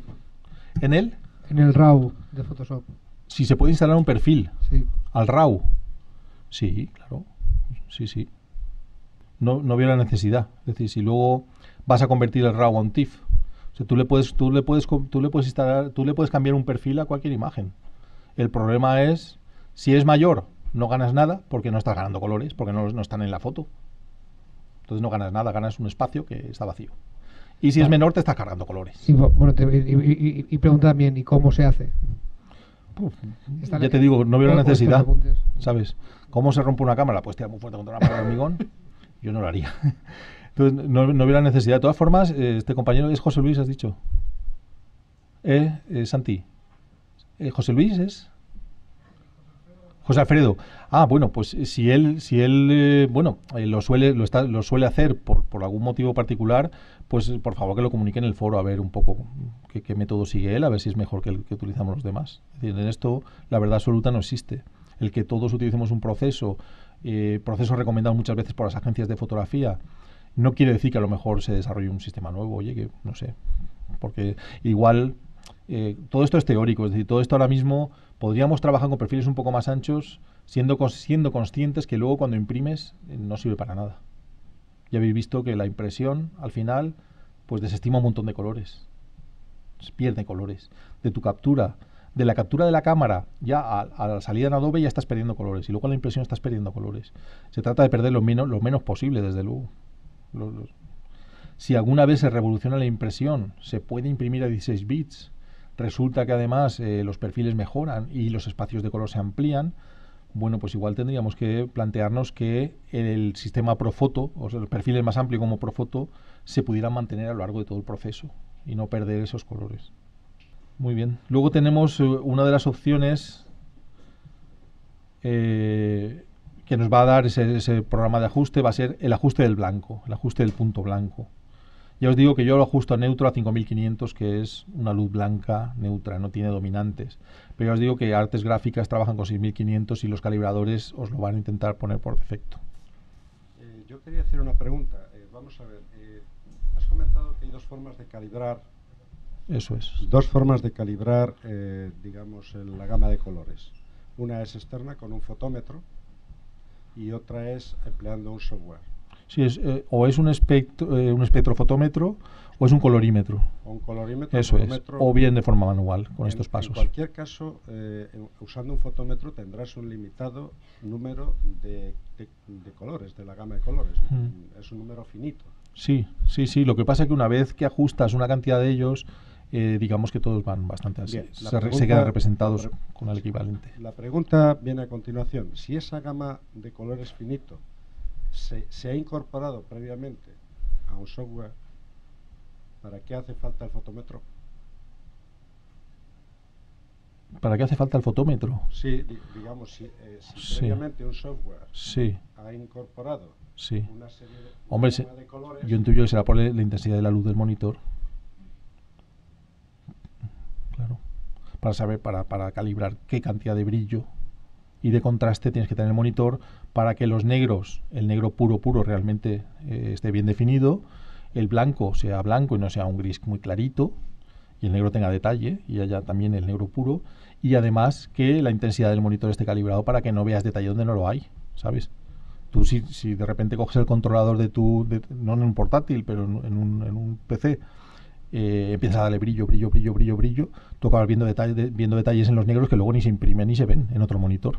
¿En él? En el RAW de Photoshop. Si se puede instalar un perfil sí. al RAW. Sí, claro. Sí, sí no, no veo la necesidad. Es decir, si luego vas a convertir el RAW a un TIFF, o tú le puedes, tú le puedes, tú le puedes instalar, tú le puedes cambiar un perfil a cualquier imagen. El problema es si es mayor, no ganas nada porque no estás ganando colores, porque no, están en la foto. Entonces no ganas nada, ganas un espacio que está vacío. Y si es menor, te estás cargando colores. Y, y, pregunta también, ¿y cómo se hace? ya te digo, no veo la pues, necesidad. ¿Sabes? ¿Cómo se rompe una cámara? Pues tira muy fuerte contra una pared de hormigón. Yo no lo haría. Entonces, no, hubiera necesidad. De todas formas, eh, este compañero es José Luis, has dicho. Eh, eh Santi. Eh, José Luis es. José Alfredo. Ah, bueno, pues si él, si él, bueno, lo suele, lo suele hacer por, algún motivo particular, pues por favor que lo comunique en el foro a ver un poco qué, método sigue él, a ver si es mejor que el que utilizamos los demás. en esto la verdad absoluta no existe. El que todos utilicemos un proceso eh, procesos recomendados muchas veces por las agencias de fotografía, no quiere decir que a lo mejor se desarrolle un sistema nuevo, oye, que no sé, porque igual eh, todo esto es teórico, es decir, todo esto ahora mismo podríamos trabajar con perfiles un poco más anchos, siendo, siendo conscientes que luego cuando imprimes eh, no sirve para nada. Ya habéis visto que la impresión al final pues desestima un montón de colores, pierde colores. De tu captura de la captura de la cámara ya a, la salida en Adobe ya estás perdiendo colores y luego en la impresión estás perdiendo colores. Se trata de perder lo menos, lo menos posible, desde luego. Si alguna vez se revoluciona la impresión, se puede imprimir a 16 bits. Resulta que además eh, los perfiles mejoran y los espacios de color se amplían. Bueno, pues igual tendríamos que plantearnos que el sistema Profoto, o sea, los perfiles más amplios como Profoto, se pudieran mantener a lo largo de todo el proceso y no perder esos colores. Muy bien. Luego tenemos eh, una de las opciones eh, que nos va a dar ese, programa de ajuste, va a ser el ajuste del blanco, el ajuste del punto blanco. Ya os digo que yo lo ajusto a neutro a 5500, que es una luz blanca neutra, no tiene dominantes. Pero os digo que artes gráficas trabajan con 6500 y los calibradores os lo van a intentar poner por defecto. Eh, yo quería hacer una pregunta. vamos a ver, has comentado que hay dos formas de calibrar eso es. Dos formas de calibrar, eh, digamos, la gama de colores. Una es externa con un fotómetro y otra es empleando un software. Sí, eh, o es un, espectro, eh, un espectrofotómetro o es un colorímetro. O un colorímetro. Eso es. O bien de forma manual, con estos pasos. En cualquier caso, eh, usando un fotómetro tendrás un limitado número de, colores, de la gama de colores. Es un número finito. Sí, sí, sí. Lo que pasa es que una vez que ajustas una cantidad de ellos, eh, digamos que todos van bastante así. se, quedan representados con el equivalente. La pregunta viene a continuación. Si esa gama de colores finito se, se ha incorporado previamente a un software, ¿para qué hace falta el fotómetro? ¿Para qué hace falta el fotómetro? Sí, digamos, si, eh, si previamente un software sí. ha incorporado una serie de, de colores... Yo intuyo que será por la intensidad de la luz del monitor para saber, para, calibrar qué cantidad de brillo y de contraste tienes que tener el monitor para que los negros, el negro puro puro realmente eh, esté bien definido, el blanco sea blanco y no sea un gris muy clarito, y el negro tenga detalle, y haya también el negro puro, y además que la intensidad del monitor esté calibrado para que no veas detalle donde no lo hay, ¿sabes? Tú si, si de repente coges el controlador de tu, no en un portátil, pero un, en un PC, empieza eh, empiezas a darle brillo, brillo, brillo, brillo, brillo, tú acabas viendo, viendo detalles en los negros que luego ni se imprimen ni se ven en otro monitor.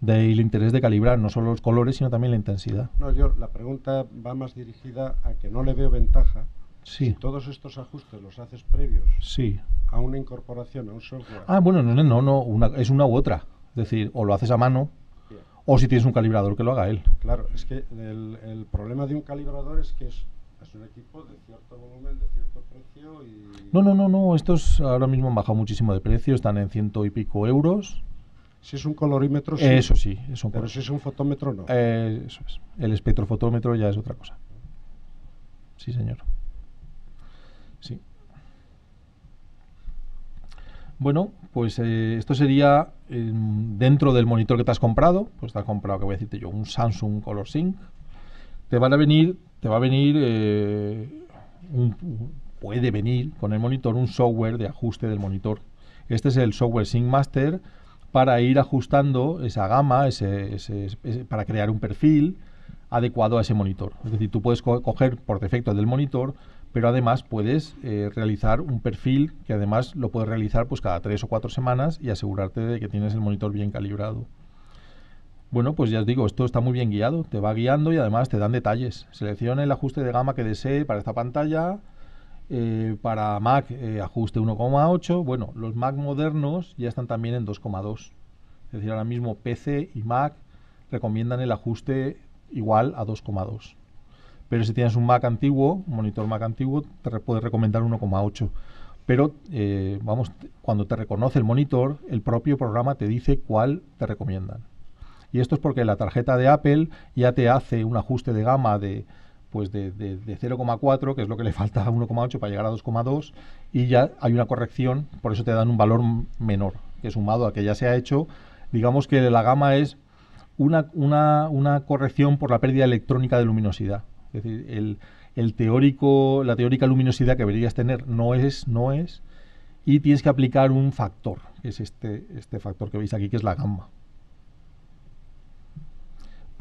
De ahí el interés de calibrar no solo los colores, sino también la intensidad. No, yo la pregunta va más dirigida a que no le veo ventaja. Si todos estos ajustes los haces previos sí. a una incorporación, a un software. Ah, bueno, no, no, no, una, es una u otra. Es decir, o lo haces a mano, o si tienes un calibrador que lo haga él. Claro, es que el, el problema de un calibrador es que es es un equipo de cierto volumen, de cierto precio No, no, no, no, estos ahora mismo han bajado muchísimo de precio, están en ciento y pico euros. Si es un colorímetro, sí. Eso sí, es un Pero si es un fotómetro, no. Eh, eso es. El espectrofotómetro ya es otra cosa. Sí, señor. Sí. Bueno, pues eh, esto sería eh, dentro del monitor que te has comprado. Pues te has comprado, que voy a decirte yo, un Samsung ColorSync te van a venir, te va a venir, eh, puede venir con el monitor un software de ajuste del monitor. Este es el software SyncMaster para ir ajustando esa gama, para crear un perfil adecuado a ese monitor. Es decir, tú puedes coger por defecto el del monitor, pero además puedes eh, realizar un perfil que además lo puedes realizar pues cada tres o cuatro semanas y asegurarte de que tienes el monitor bien calibrado. Bueno, pues ya os digo, esto está muy bien guiado, te va guiando y además te dan detalles. Selecciona el ajuste de gama que desee para esta pantalla, eh, para Mac eh, ajuste 1,8. Bueno, los Mac modernos ya están también en 2,2. Es decir, ahora mismo PC y Mac recomiendan el ajuste igual a 2,2. Pero si tienes un Mac antiguo, un monitor Mac antiguo, te puede recomendar 1,8. Pero eh, vamos, cuando te reconoce el monitor, el propio programa te dice cuál te recomiendan. Y esto es porque la tarjeta de Apple ya te hace un ajuste de gama de pues de, 0,4, que es lo que le falta a 1,8 para llegar a 2,2, y ya hay una corrección, por eso te dan un valor menor, que sumado a que ya se ha hecho, digamos que la gama es una, una, una corrección por la pérdida electrónica de luminosidad. Es decir, el, teórico, la teórica luminosidad que deberías tener no es, no es, y tienes que aplicar un factor, que es este, este factor que veis aquí, que es la gama.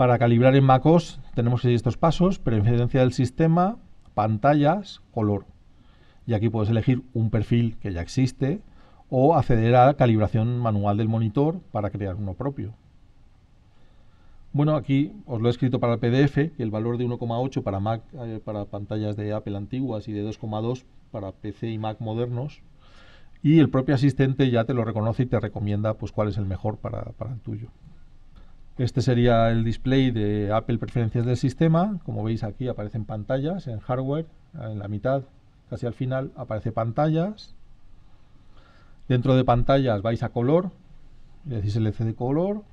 Para calibrar en MacOS tenemos estos pasos, preferencia del sistema, pantallas, color. Y aquí puedes elegir un perfil que ya existe o acceder a la calibración manual del monitor para crear uno propio. Bueno, aquí os lo he escrito para el PDF, el valor de 1,8 para Mac, eh, para pantallas de Apple antiguas y de 2,2 para PC y Mac modernos. Y el propio asistente ya te lo reconoce y te recomienda pues, cuál es el mejor para, para el tuyo. Este sería el display de Apple Preferencias del sistema. Como veis aquí aparecen pantallas en hardware, en la mitad, casi al final, aparece pantallas. Dentro de pantallas vais a color, le decís el de color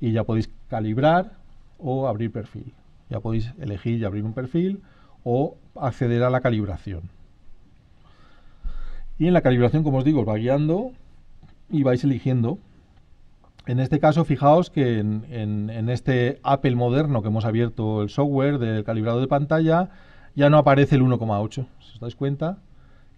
y ya podéis calibrar o abrir perfil. Ya podéis elegir y abrir un perfil o acceder a la calibración. Y en la calibración, como os digo, os va guiando y vais eligiendo en este caso, fijaos que en, este Apple moderno que hemos abierto el software del calibrado de pantalla, ya no aparece el 1,8. ¿Os dais cuenta?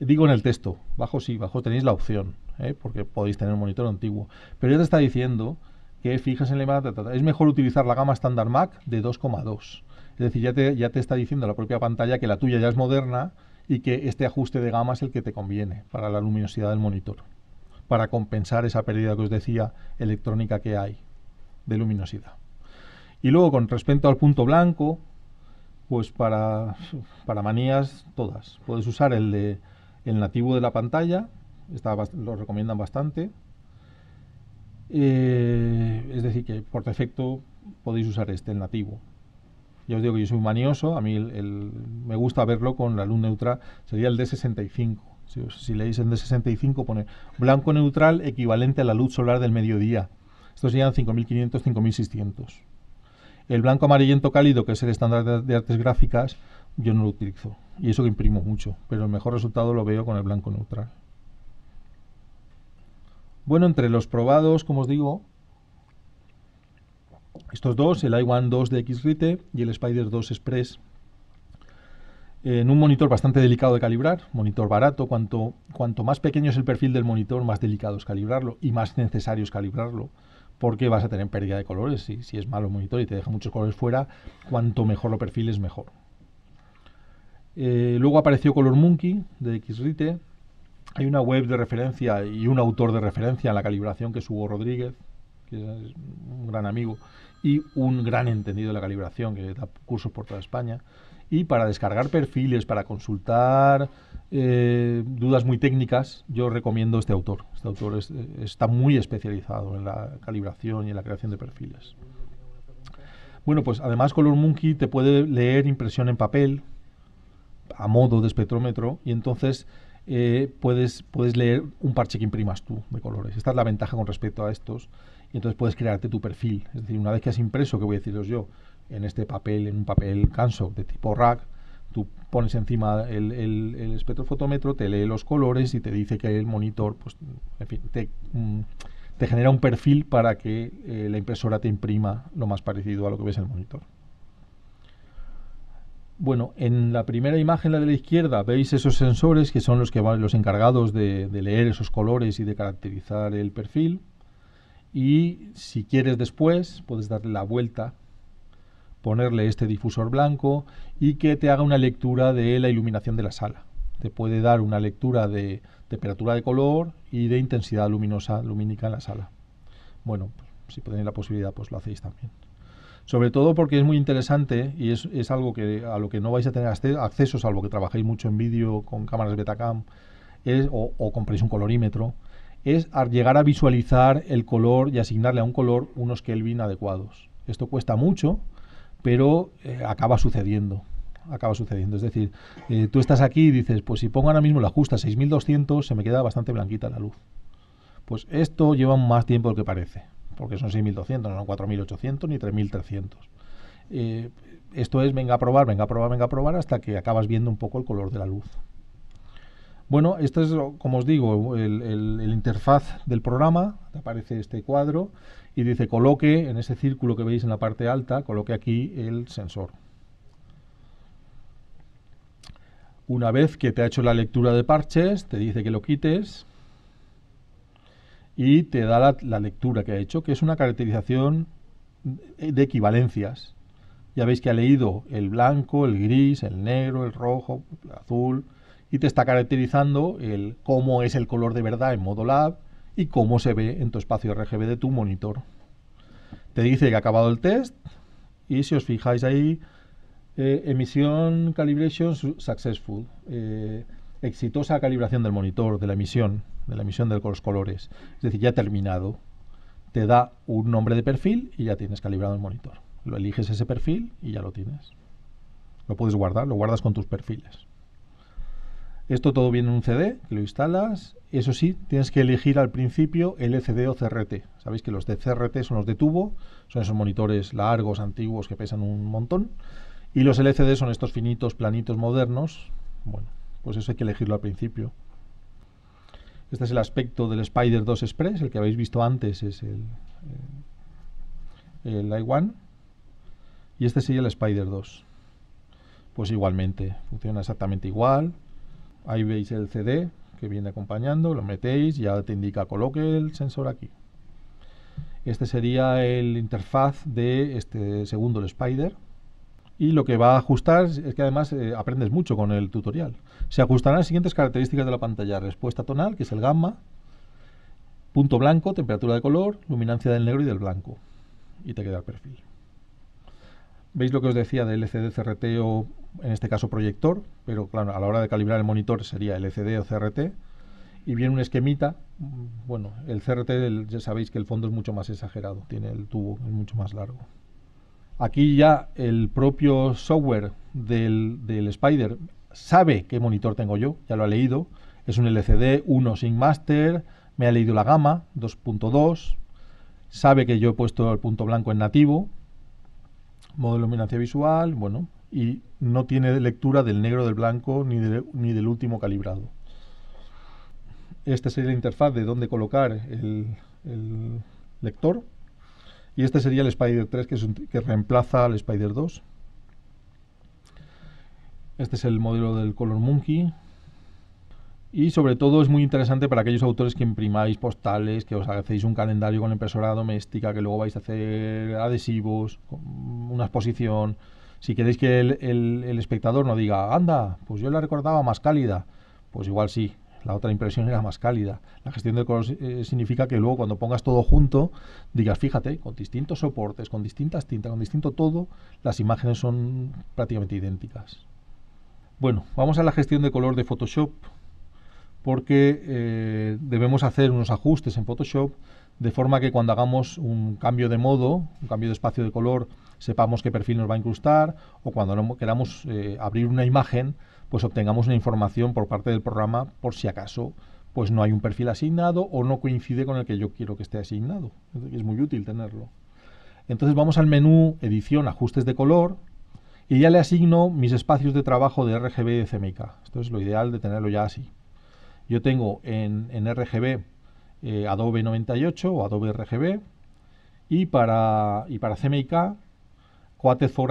Digo en el texto, bajo sí, bajo tenéis la opción, ¿eh? porque podéis tener un monitor antiguo. Pero ya te está diciendo que fijas en la imagen, es mejor utilizar la gama estándar Mac de 2,2. Es decir, ya te, ya te está diciendo la propia pantalla que la tuya ya es moderna y que este ajuste de gama es el que te conviene para la luminosidad del monitor para compensar esa pérdida que os decía electrónica que hay de luminosidad. Y luego con respecto al punto blanco, pues para, para manías todas. Puedes usar el, de, el nativo de la pantalla, lo recomiendan bastante. Eh, es decir, que por defecto podéis usar este, el nativo. Ya os digo que yo soy manioso, a mí el, me gusta verlo con la luz neutra, sería el D65 si, leéis le dicen de 65, pone blanco neutral equivalente a la luz solar del mediodía. Estos serían 5.500, 5.600. El blanco amarillento cálido, que es el estándar de, artes gráficas, yo no lo utilizo. Y eso que imprimo mucho, pero el mejor resultado lo veo con el blanco neutral. Bueno, entre los probados, como os digo, estos dos, el i1 2 de Xrite y el Spider 2 Express en un monitor bastante delicado de calibrar, monitor barato, cuanto, cuanto más pequeño es el perfil del monitor, más delicado es calibrarlo y más necesario es calibrarlo, porque vas a tener pérdida de colores, si, si es malo el monitor y te deja muchos colores fuera, cuanto mejor lo perfiles, mejor. Eh, luego apareció Color Monkey de Xrite, hay una web de referencia y un autor de referencia en la calibración que es Hugo Rodríguez, que es un gran amigo y un gran entendido de la calibración que da cursos por toda España y para descargar perfiles, para consultar eh, dudas muy técnicas, yo recomiendo este autor. Este autor eh, está muy especializado en la calibración y en la creación de perfiles. Bueno, pues además Color Monkey te puede leer impresión en papel a modo de espectrómetro y entonces eh, puedes, puedes leer un parche que imprimas tú de colores. Esta es la ventaja con respecto a estos y entonces puedes crearte tu perfil. Es decir, una vez que has impreso, que voy a deciros yo, en este papel, en un papel canso de tipo rack, tú pones encima el, espectrofotómetro, te lee los colores y te dice que el monitor, pues, en fin, te, mm, genera un perfil para que eh, la impresora te imprima lo más parecido a lo que ves en el monitor. Bueno, en la primera imagen, la de la izquierda, veis esos sensores que son los que van los encargados de leer esos colores y de caracterizar el perfil y si quieres después puedes darle la vuelta, ponerle este difusor blanco y que te haga una lectura de la iluminación de la sala. Te puede dar una lectura de temperatura de color y de intensidad luminosa, lumínica en la sala. Bueno, pues, si tenéis la posibilidad, pues lo hacéis también. Sobre todo porque es muy interesante y es, algo que, a lo que no vais a tener acceso, salvo que trabajéis mucho en vídeo con cámaras Betacam es, o compréis un colorímetro es llegar a visualizar el color y asignarle a un color unos Kelvin adecuados. Esto cuesta mucho, pero eh, acaba sucediendo. Acaba sucediendo. Es decir, eh, tú estás aquí y dices, pues si pongo ahora mismo la justa 6200, se me queda bastante blanquita la luz. Pues esto lleva más tiempo del que parece, porque son 6200, no son 4800 ni 3300. Eh, esto es venga a probar, venga a probar, venga a probar, hasta que acabas viendo un poco el color de la luz. Bueno, esto es, como os digo, el, interfaz del programa, te aparece este cuadro y dice coloque en ese círculo que veis en la parte alta, coloque aquí el sensor. Una vez que te ha hecho la lectura de parches, te dice que lo quites y te da la lectura que ha hecho, que es una caracterización de equivalencias. Ya veis que ha leído el blanco, el gris, el negro, el rojo, el azul, y te está caracterizando el cómo es el color de verdad en modo lab y cómo se ve en tu espacio RGB de tu monitor. Te dice que ha acabado el test y si os fijáis ahí, eh, emisión calibration successful, eh, exitosa calibración del monitor, de la emisión, de la emisión de los colores. Es decir, ya ha terminado. Te da un nombre de perfil y ya tienes calibrado el monitor. Lo eliges ese perfil y ya lo tienes. Lo puedes guardar, lo guardas con tus perfiles. Esto todo viene en un CD, que lo instalas. Eso sí, tienes que elegir al principio el LCD o CRT. Sabéis que los de CRT son los de tubo, son esos monitores largos, antiguos, que pesan un montón. Y los LCD son estos finitos, planitos, modernos. Bueno, pues eso hay que elegirlo al principio. Este es el aspecto del Spider 2 Express, el que habéis visto antes es el, eh, el, el i1. Y este sería el Spider 2. Pues igualmente, funciona exactamente igual. Ahí veis el CD que viene acompañando, lo metéis, ya te indica coloque el sensor aquí. Este sería el interfaz de este segundo Spider. Y lo que va a ajustar es que además eh, aprendes mucho con el tutorial. Se ajustarán las siguientes características de la pantalla. Respuesta tonal, que es el gamma, punto blanco, temperatura de color, luminancia del negro y del blanco. Y te queda el perfil. ¿Veis lo que os decía del LCD CRT o, en este caso, proyector? Pero claro, a la hora de calibrar el monitor sería LCD o CRT. Y viene un esquemita. Mm, bueno, el CRT ya sabéis que el fondo es mucho más exagerado, tiene el tubo, es mucho más largo. Aquí ya el propio software del, del Spider sabe qué monitor tengo yo, ya lo ha leído. Es un LCD 1 sin master, me ha leído la gama 2.2, sabe que yo he puesto el punto blanco en nativo, Modelo de luminancia visual, bueno, y no tiene lectura del negro, del blanco, ni, ni del último calibrado. Esta sería la interfaz de dónde colocar el, lector. Y este sería el Spider 3 que, que reemplaza al Spider 2. Este es el modelo del Color Monkey, y sobre todo es muy interesante para aquellos autores que imprimáis postales, que os hacéis un calendario con la impresora doméstica, que luego vais a hacer adhesivos, una exposición. Si queréis que el, espectador no diga, anda, pues yo la recordaba más cálida, pues igual sí, la otra impresión era más cálida. La gestión de color eh, significa que luego cuando pongas todo junto, digas, fíjate, con distintos soportes, con distintas tintas, con distinto todo, las imágenes son prácticamente idénticas. Bueno, vamos a la gestión de color de Photoshop porque eh, debemos hacer unos ajustes en Photoshop de forma que cuando hagamos un cambio de modo, un cambio de espacio de color, sepamos qué perfil nos va a incrustar o cuando queramos eh, abrir una imagen, pues obtengamos una información por parte del programa por si acaso pues no hay un perfil asignado o no coincide con el que yo quiero que esté asignado. Es muy útil tenerlo. Entonces vamos al menú Edición, Ajustes de color y ya le asigno mis espacios de trabajo de RGB y de CMYK. Esto es lo ideal de tenerlo ya así. Yo tengo en, RGB eh, Adobe 98 o Adobe RGB y para, y para CMYK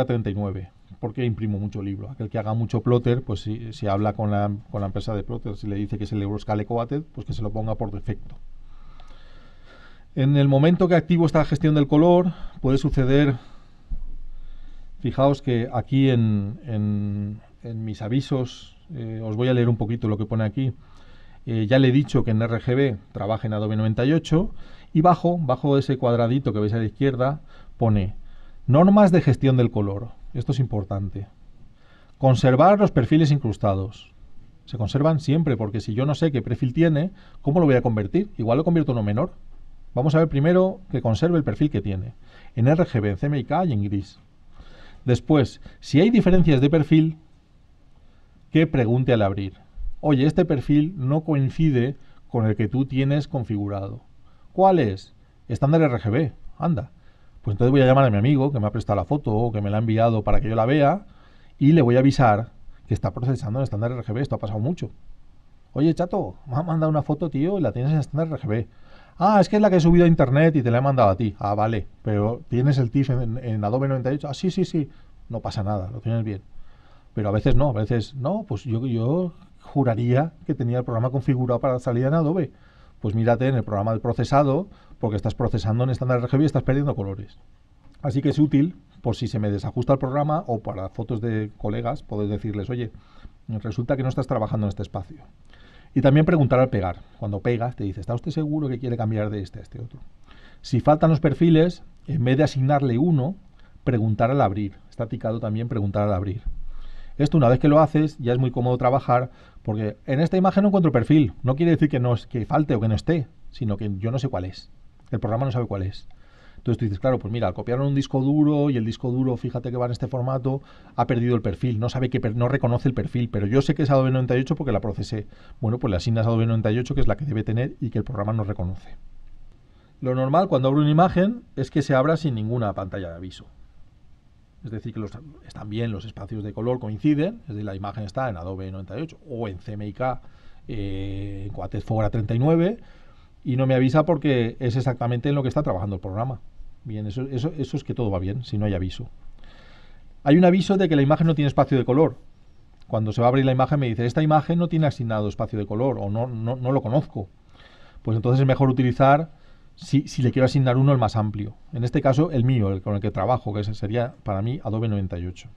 39 porque imprimo mucho libro. Aquel que haga mucho plotter, pues si, habla con la, con la, empresa de plotter, si le dice que es el Euroscale Coated, pues que se lo ponga por defecto. En el momento que activo esta gestión del color, puede suceder, fijaos que aquí en, en, mis avisos, eh, os voy a leer un poquito lo que pone aquí. Eh, ya le he dicho que en RGB trabaja en Adobe 98 y bajo, bajo ese cuadradito que veis a la izquierda, pone normas de gestión del color. Esto es importante. Conservar los perfiles incrustados. Se conservan siempre porque si yo no sé qué perfil tiene, ¿cómo lo voy a convertir? Igual lo convierto en uno menor. Vamos a ver primero que conserve el perfil que tiene. En RGB, en CMYK y en gris. Después, si hay diferencias de perfil, que pregunte al abrir oye, este perfil no coincide con el que tú tienes configurado. ¿Cuál es? Estándar RGB, anda. Pues entonces voy a llamar a mi amigo que me ha prestado la foto o que me la ha enviado para que yo la vea y le voy a avisar que está procesando en estándar RGB. Esto ha pasado mucho. Oye, chato, me ha mandado una foto, tío, y la tienes en estándar RGB. Ah, es que es la que he subido a internet y te la he mandado a ti. Ah, vale, pero tienes el TIFF en, Adobe 98. Ah, sí, sí, sí, no pasa nada, lo tienes bien. Pero a veces no, a veces no, pues yo, yo juraría que tenía el programa configurado para salir salida en Adobe. Pues mírate en el programa del procesado, porque estás procesando en estándar RGB y estás perdiendo colores. Así que es útil, por si se me desajusta el programa o para fotos de colegas, poder decirles, oye, resulta que no estás trabajando en este espacio. Y también preguntar al pegar. Cuando pegas, te dice, ¿está usted seguro que quiere cambiar de este a este otro? Si faltan los perfiles, en vez de asignarle uno, preguntar al abrir. Está ticado también preguntar al abrir. Esto una vez que lo haces, ya es muy cómodo trabajar porque en esta imagen no encuentro perfil. No quiere decir que, no, que falte o que no esté, sino que yo no sé cuál es. El programa no sabe cuál es. Entonces tú dices, claro, pues mira, copiar un disco duro y el disco duro, fíjate que va en este formato, ha perdido el perfil, no sabe que no reconoce el perfil, pero yo sé que es Adobe 98 porque la procesé. Bueno, pues le asignas Adobe 98 que es la que debe tener y que el programa no reconoce. Lo normal cuando abro una imagen es que se abra sin ninguna pantalla de aviso es decir, que están bien los espacios de color coinciden, es decir, la imagen está en Adobe 98 o en CMYK eh, en 39 y no me avisa porque es exactamente en lo que está trabajando el programa. Bien, eso, es que todo va bien, si no hay aviso. Hay un aviso de que la imagen no tiene espacio de color. Cuando se va a abrir la imagen me dice, esta imagen no tiene asignado espacio de color o no, no lo conozco. Pues entonces es mejor utilizar si, le quiero asignar uno el más amplio. En este caso, el mío, el con el que trabajo, que sería para mí Adobe 98.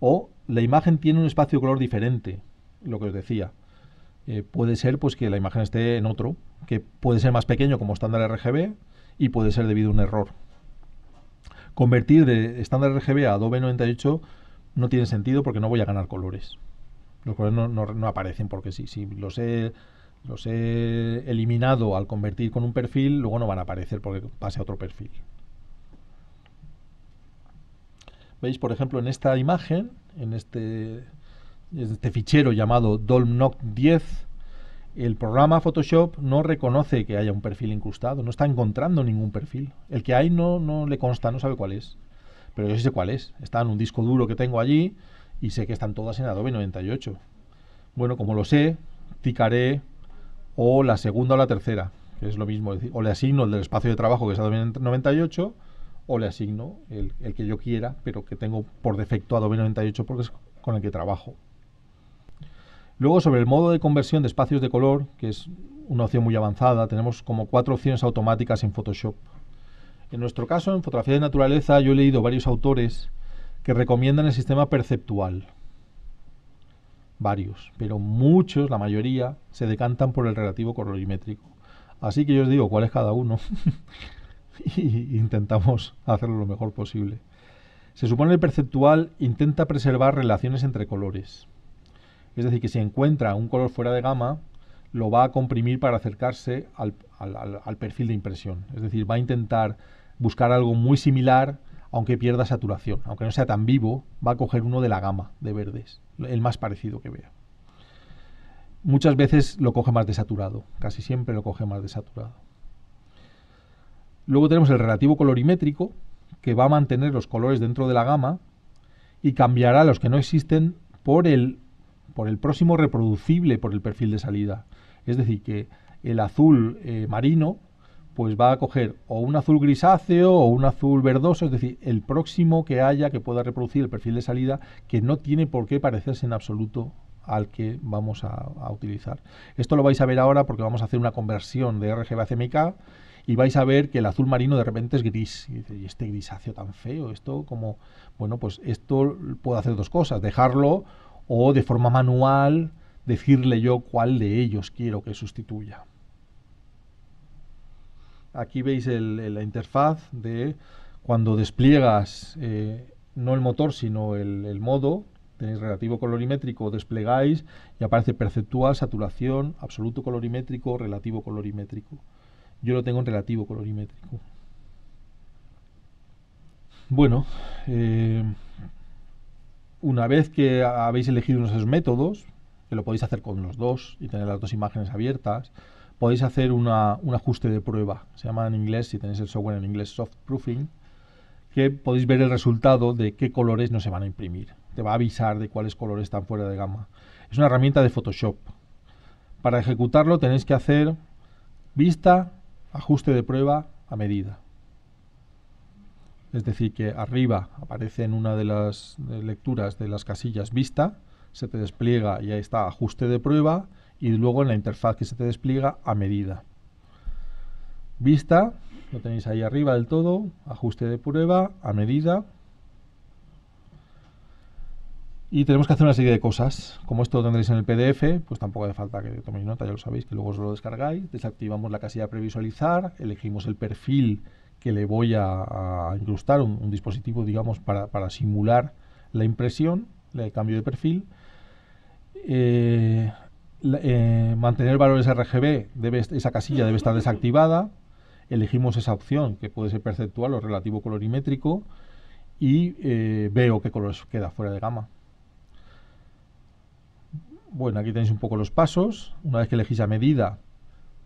O la imagen tiene un espacio de color diferente, lo que os decía. Eh, puede ser pues que la imagen esté en otro, que puede ser más pequeño como estándar RGB y puede ser debido a un error. Convertir de estándar RGB a Adobe 98 no tiene sentido porque no voy a ganar colores. Los colores no, aparecen porque sí. Si los he los he eliminado al convertir con un perfil, luego no van a aparecer porque pase a otro perfil. Veis, por ejemplo, en esta imagen, en este, este fichero llamado dolmnoc10, el programa Photoshop no reconoce que haya un perfil incrustado, no está encontrando ningún perfil. El que hay no, no le consta, no sabe cuál es. Pero yo sí sé cuál es. Está en un disco duro que tengo allí y sé que están todas en Adobe 98. Bueno, como lo sé, ticaré o la segunda o la tercera, que es lo mismo. decir, o le asigno el del espacio de trabajo, que es Adobe 98, o le asigno el, el, que yo quiera, pero que tengo por defecto Adobe 98 porque es con el que trabajo. Luego sobre el modo de conversión de espacios de color, que es una opción muy avanzada, tenemos como cuatro opciones automáticas en Photoshop. En nuestro caso, en fotografía de naturaleza, yo he leído varios autores que recomiendan el sistema perceptual varios, pero muchos, la mayoría, se decantan por el relativo colorimétrico. Así que yo os digo cuál es cada uno y intentamos hacerlo lo mejor posible. Se supone que el perceptual intenta preservar relaciones entre colores. Es decir, que si encuentra un color fuera de gama, lo va a comprimir para acercarse al, al perfil de impresión. Es decir, va a intentar buscar algo muy similar aunque pierda saturación, aunque no sea tan vivo, va a coger uno de la gama de verdes, el más parecido que vea. Muchas veces lo coge más desaturado, casi siempre lo coge más desaturado. Luego tenemos el relativo colorimétrico, que va a mantener los colores dentro de la gama y cambiará los que no existen por el, por el próximo reproducible por el perfil de salida. Es decir, que el azul eh, marino pues va a coger o un azul grisáceo o un azul verdoso, es decir, el próximo que haya que pueda reproducir el perfil de salida que no tiene por qué parecerse en absoluto al que vamos a, utilizar. Esto lo vais a ver ahora porque vamos a hacer una conversión de RGB a CMYK y vais a ver que el azul marino de repente es gris. Y, ¿Y este grisáceo tan feo, esto como... Bueno, pues esto puedo hacer dos cosas, dejarlo o de forma manual decirle yo cuál de ellos quiero que sustituya. Aquí veis la interfaz de cuando despliegas eh, no el motor sino el, modo, tenéis relativo colorimétrico, desplegáis y aparece perceptual, saturación, absoluto colorimétrico, relativo colorimétrico. Yo lo tengo en relativo colorimétrico. Bueno, eh, una vez que habéis elegido unos métodos, que lo podéis hacer con los dos y tener las dos imágenes abiertas, podéis hacer un ajuste de prueba. Se llama en inglés, si tenéis el software en inglés, soft proofing, que podéis ver el resultado de qué colores no se van a imprimir. Te va a avisar de cuáles colores están fuera de gama. Es una herramienta de Photoshop. Para ejecutarlo tenéis que hacer vista, ajuste de prueba a medida. Es decir, que arriba aparece en una de las lecturas de las casillas vista, se te despliega y ahí está ajuste de prueba y luego en la interfaz que se te despliega a medida. Vista, lo tenéis ahí arriba del todo, ajuste de prueba, a medida. Y tenemos que hacer una serie de cosas. Como esto lo tendréis en el PDF, pues tampoco hace falta que toméis nota, ya lo sabéis, que luego os lo descargáis. Desactivamos la casilla previsualizar, elegimos el perfil que le voy a, incrustar, un, dispositivo, digamos, para, para simular la impresión, el cambio de perfil. Eh, eh, mantener valores RGB, debe, esa casilla debe estar desactivada. Elegimos esa opción, que puede ser perceptual o relativo colorimétrico, y eh, veo qué color queda fuera de gama. Bueno, aquí tenéis un poco los pasos. Una vez que elegís la medida,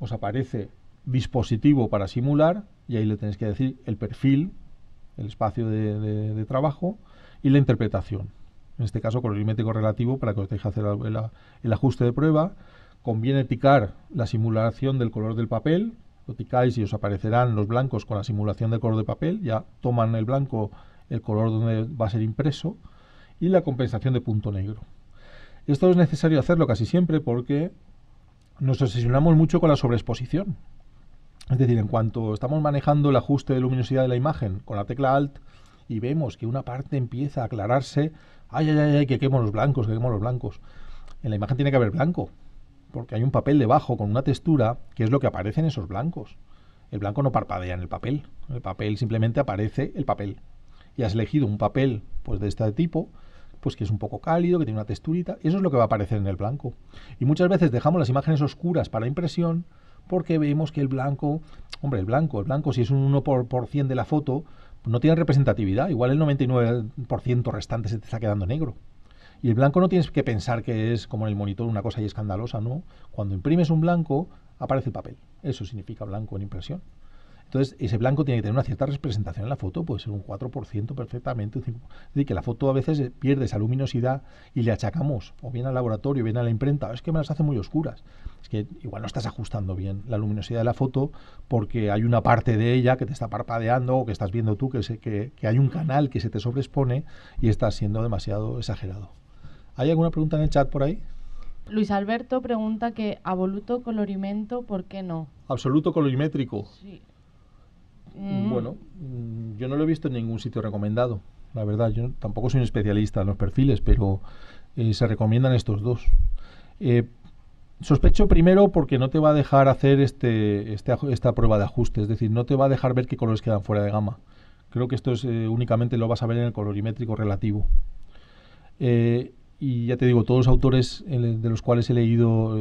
os aparece dispositivo para simular, y ahí le tenéis que decir el perfil, el espacio de trabajo y la interpretación en este caso con el relativo, para que os deje hacer el, ajuste de prueba. Conviene ticar la simulación del color del papel, lo ticáis y os aparecerán los blancos con la simulación del color de papel, ya toman el blanco el color donde va a ser impreso, y la compensación de punto negro. Esto es necesario hacerlo casi siempre porque nos obsesionamos mucho con la sobreexposición. Es decir, en cuanto estamos manejando el ajuste de luminosidad de la imagen con la tecla Alt, y vemos que una parte empieza a aclararse, ay, ay, ay, que quemo los blancos, que quemo los blancos. En la imagen tiene que haber blanco, porque hay un papel debajo con una textura que es lo que aparece en esos blancos. El blanco no parpadea en el papel, el papel simplemente aparece el papel. Y has elegido un papel pues de este tipo, pues que es un poco cálido, que tiene una texturita, eso es lo que va a aparecer en el blanco. Y muchas veces dejamos las imágenes oscuras para impresión porque vemos que el blanco, hombre, el blanco, el blanco si es un 1% de la foto, no tienen representatividad. Igual el 99% restante se te está quedando negro. Y el blanco no tienes que pensar que es como en el monitor una cosa y escandalosa, no. Cuando imprimes un blanco, aparece el papel. Eso significa blanco en impresión. Entonces, ese blanco tiene que tener una cierta representación en la foto, puede ser un 4% perfectamente, un 5%. Es decir, que la foto a veces eh, pierde esa luminosidad y le achacamos, o bien al laboratorio, o bien a la imprenta, es que me las hace muy oscuras. Es que igual no estás ajustando bien la luminosidad de la foto porque hay una parte de ella que te está parpadeando o que estás viendo tú que, que, hay un canal que se te sobreexpone y estás siendo demasiado exagerado. ¿Hay alguna pregunta en el chat por ahí? Luis Alberto pregunta que absoluto colorimento, ¿por qué no? Absoluto colorimétrico. Sí. Bueno, mm, yo no lo he visto en ningún sitio recomendado, la verdad. Yo tampoco soy un especialista en los perfiles, pero eh, se recomiendan estos dos. Eh, sospecho primero porque no te va a dejar hacer este, este esta prueba de ajuste, es decir, no te va a dejar ver qué colores quedan fuera de gama. Creo que esto es, eh, únicamente lo vas a ver en el colorimétrico relativo. y ya te digo, todos los autores de los cuales he leído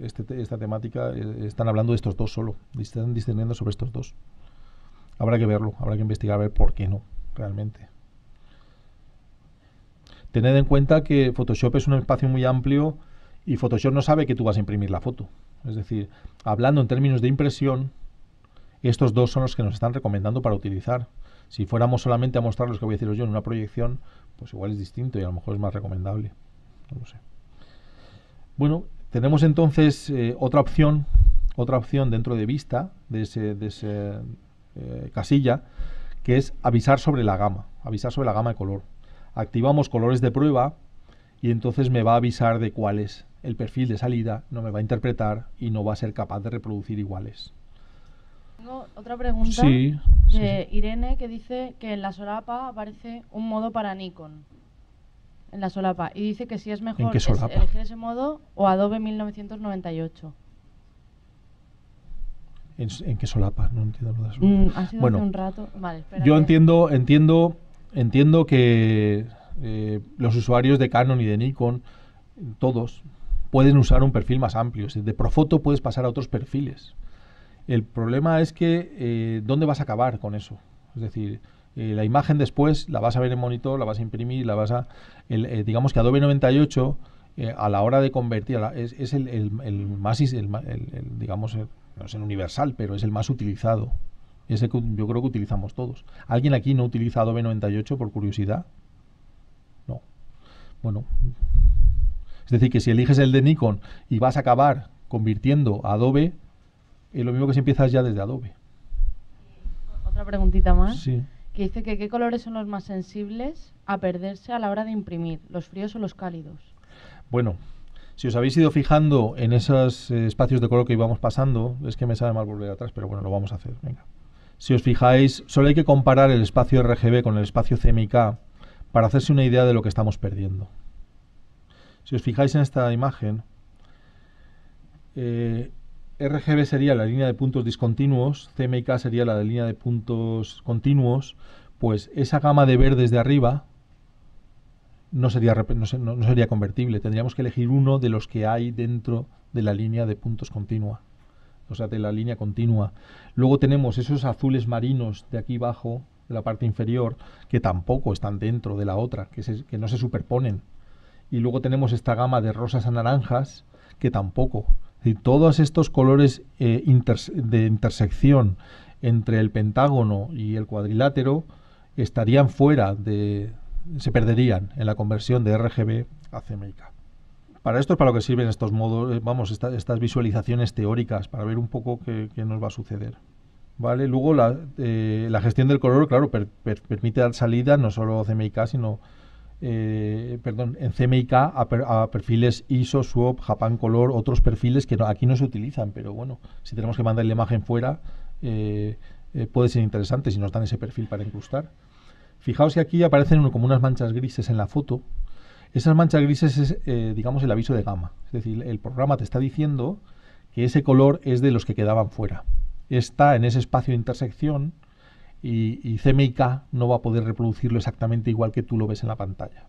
este, esta temática están hablando de estos dos solo, están discerniendo sobre estos dos. Habrá que verlo, habrá que investigar a ver por qué no, realmente. Tened en cuenta que Photoshop es un espacio muy amplio y Photoshop no sabe que tú vas a imprimir la foto. Es decir, hablando en términos de impresión, estos dos son los que nos están recomendando para utilizar. Si fuéramos solamente a mostrar los que voy a deciros yo en una proyección, pues igual es distinto y a lo mejor es más recomendable. No lo sé. Bueno, tenemos entonces eh, otra opción, otra opción dentro de vista de, de, ese, eh, casilla, que es avisar sobre la gama, avisar sobre la gama de color. Activamos colores de prueba y entonces me va a avisar de cuál es el perfil de salida, no me va a interpretar y no va a ser capaz de reproducir iguales. Tengo otra pregunta de Irene que dice que en la solapa aparece un modo para Nikon. En la solapa. Y dice que si es mejor elegir ese modo o Adobe 1998 en, qué solapa. No entiendo lo mm, bueno, yo entiendo, entiendo, entiendo que eh, los usuarios de Canon y de Nikon, todos, pueden usar un perfil más amplio. De Profoto puedes pasar a otros perfiles. El problema es que, eh, ¿dónde vas a acabar con eso? Es decir, eh, la imagen después la vas a ver en monitor, la vas a imprimir, la vas a... digamos que Adobe 98 a la hora de convertir, es, el, el, más, digamos, no es el universal, pero es el más utilizado. el que yo creo que utilizamos todos. ¿Alguien aquí no utiliza Adobe 98 por curiosidad? No. Bueno. Es decir, que si eliges el de Nikon y vas a acabar convirtiendo Adobe, es lo mismo que si empiezas ya desde Adobe. Otra preguntita más. Sí. Que dice que qué colores son los más sensibles a perderse a la hora de imprimir, los fríos o los cálidos. Bueno, si os habéis ido fijando en esos eh, espacios de color que íbamos pasando, es que me sabe mal volver atrás, pero bueno, lo vamos a hacer. Venga. Si os fijáis, solo hay que comparar el espacio RGB con el espacio CMYK para hacerse una idea de lo que estamos perdiendo. Si os fijáis en esta imagen, eh, RGB sería la línea de puntos discontinuos, CMYK sería la de línea de puntos continuos, pues esa gama de verdes de arriba no sería, no, sería convertible. Tendríamos que elegir uno de los que hay dentro de la línea de puntos continua o sea, de la línea continua. Luego tenemos esos azules marinos de aquí abajo, de la parte inferior, que tampoco están dentro de la otra, que, que no se superponen. Y luego tenemos esta gama de rosas a naranjas, que tampoco. Y todos estos colores eh, de intersección entre el pentágono y el cuadrilátero estarían fuera de, se perderían en la conversión de RGB a CMYK. Para esto es para lo que sirven estos modos, eh, vamos, estas visualizaciones teóricas, para ver un poco qué, nos va a suceder. ¿Vale? Luego la, eh, gestión del color, claro, permite dar salida no solo a CMYK, sino eh, perdón, en CMYK a, perfiles ISO, SWAP, Japan Color, otros perfiles que aquí no se utilizan, pero bueno, si tenemos que mandar la imagen fuera, puede ser interesante si nos dan ese perfil para incrustar. Fijaos que aquí aparecen como unas manchas grises en la foto. Esas manchas grises es, eh, digamos, el aviso de gama. Es decir, el programa te está diciendo que ese color es de los que quedaban fuera. Está en ese espacio de intersección y, y CMYK no va a poder reproducirlo exactamente igual que tú lo ves en la pantalla.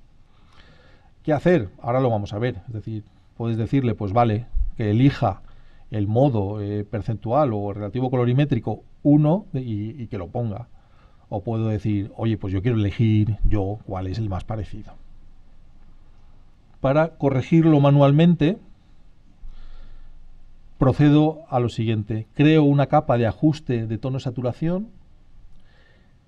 ¿Qué hacer? Ahora lo vamos a ver. Es decir, puedes decirle, pues vale, que elija el modo eh, percentual o relativo colorimétrico 1 y, que lo ponga o puedo decir, oye, pues yo quiero elegir yo cuál es el más parecido. Para corregirlo manualmente, procedo a lo siguiente. Creo una capa de ajuste de tono saturación,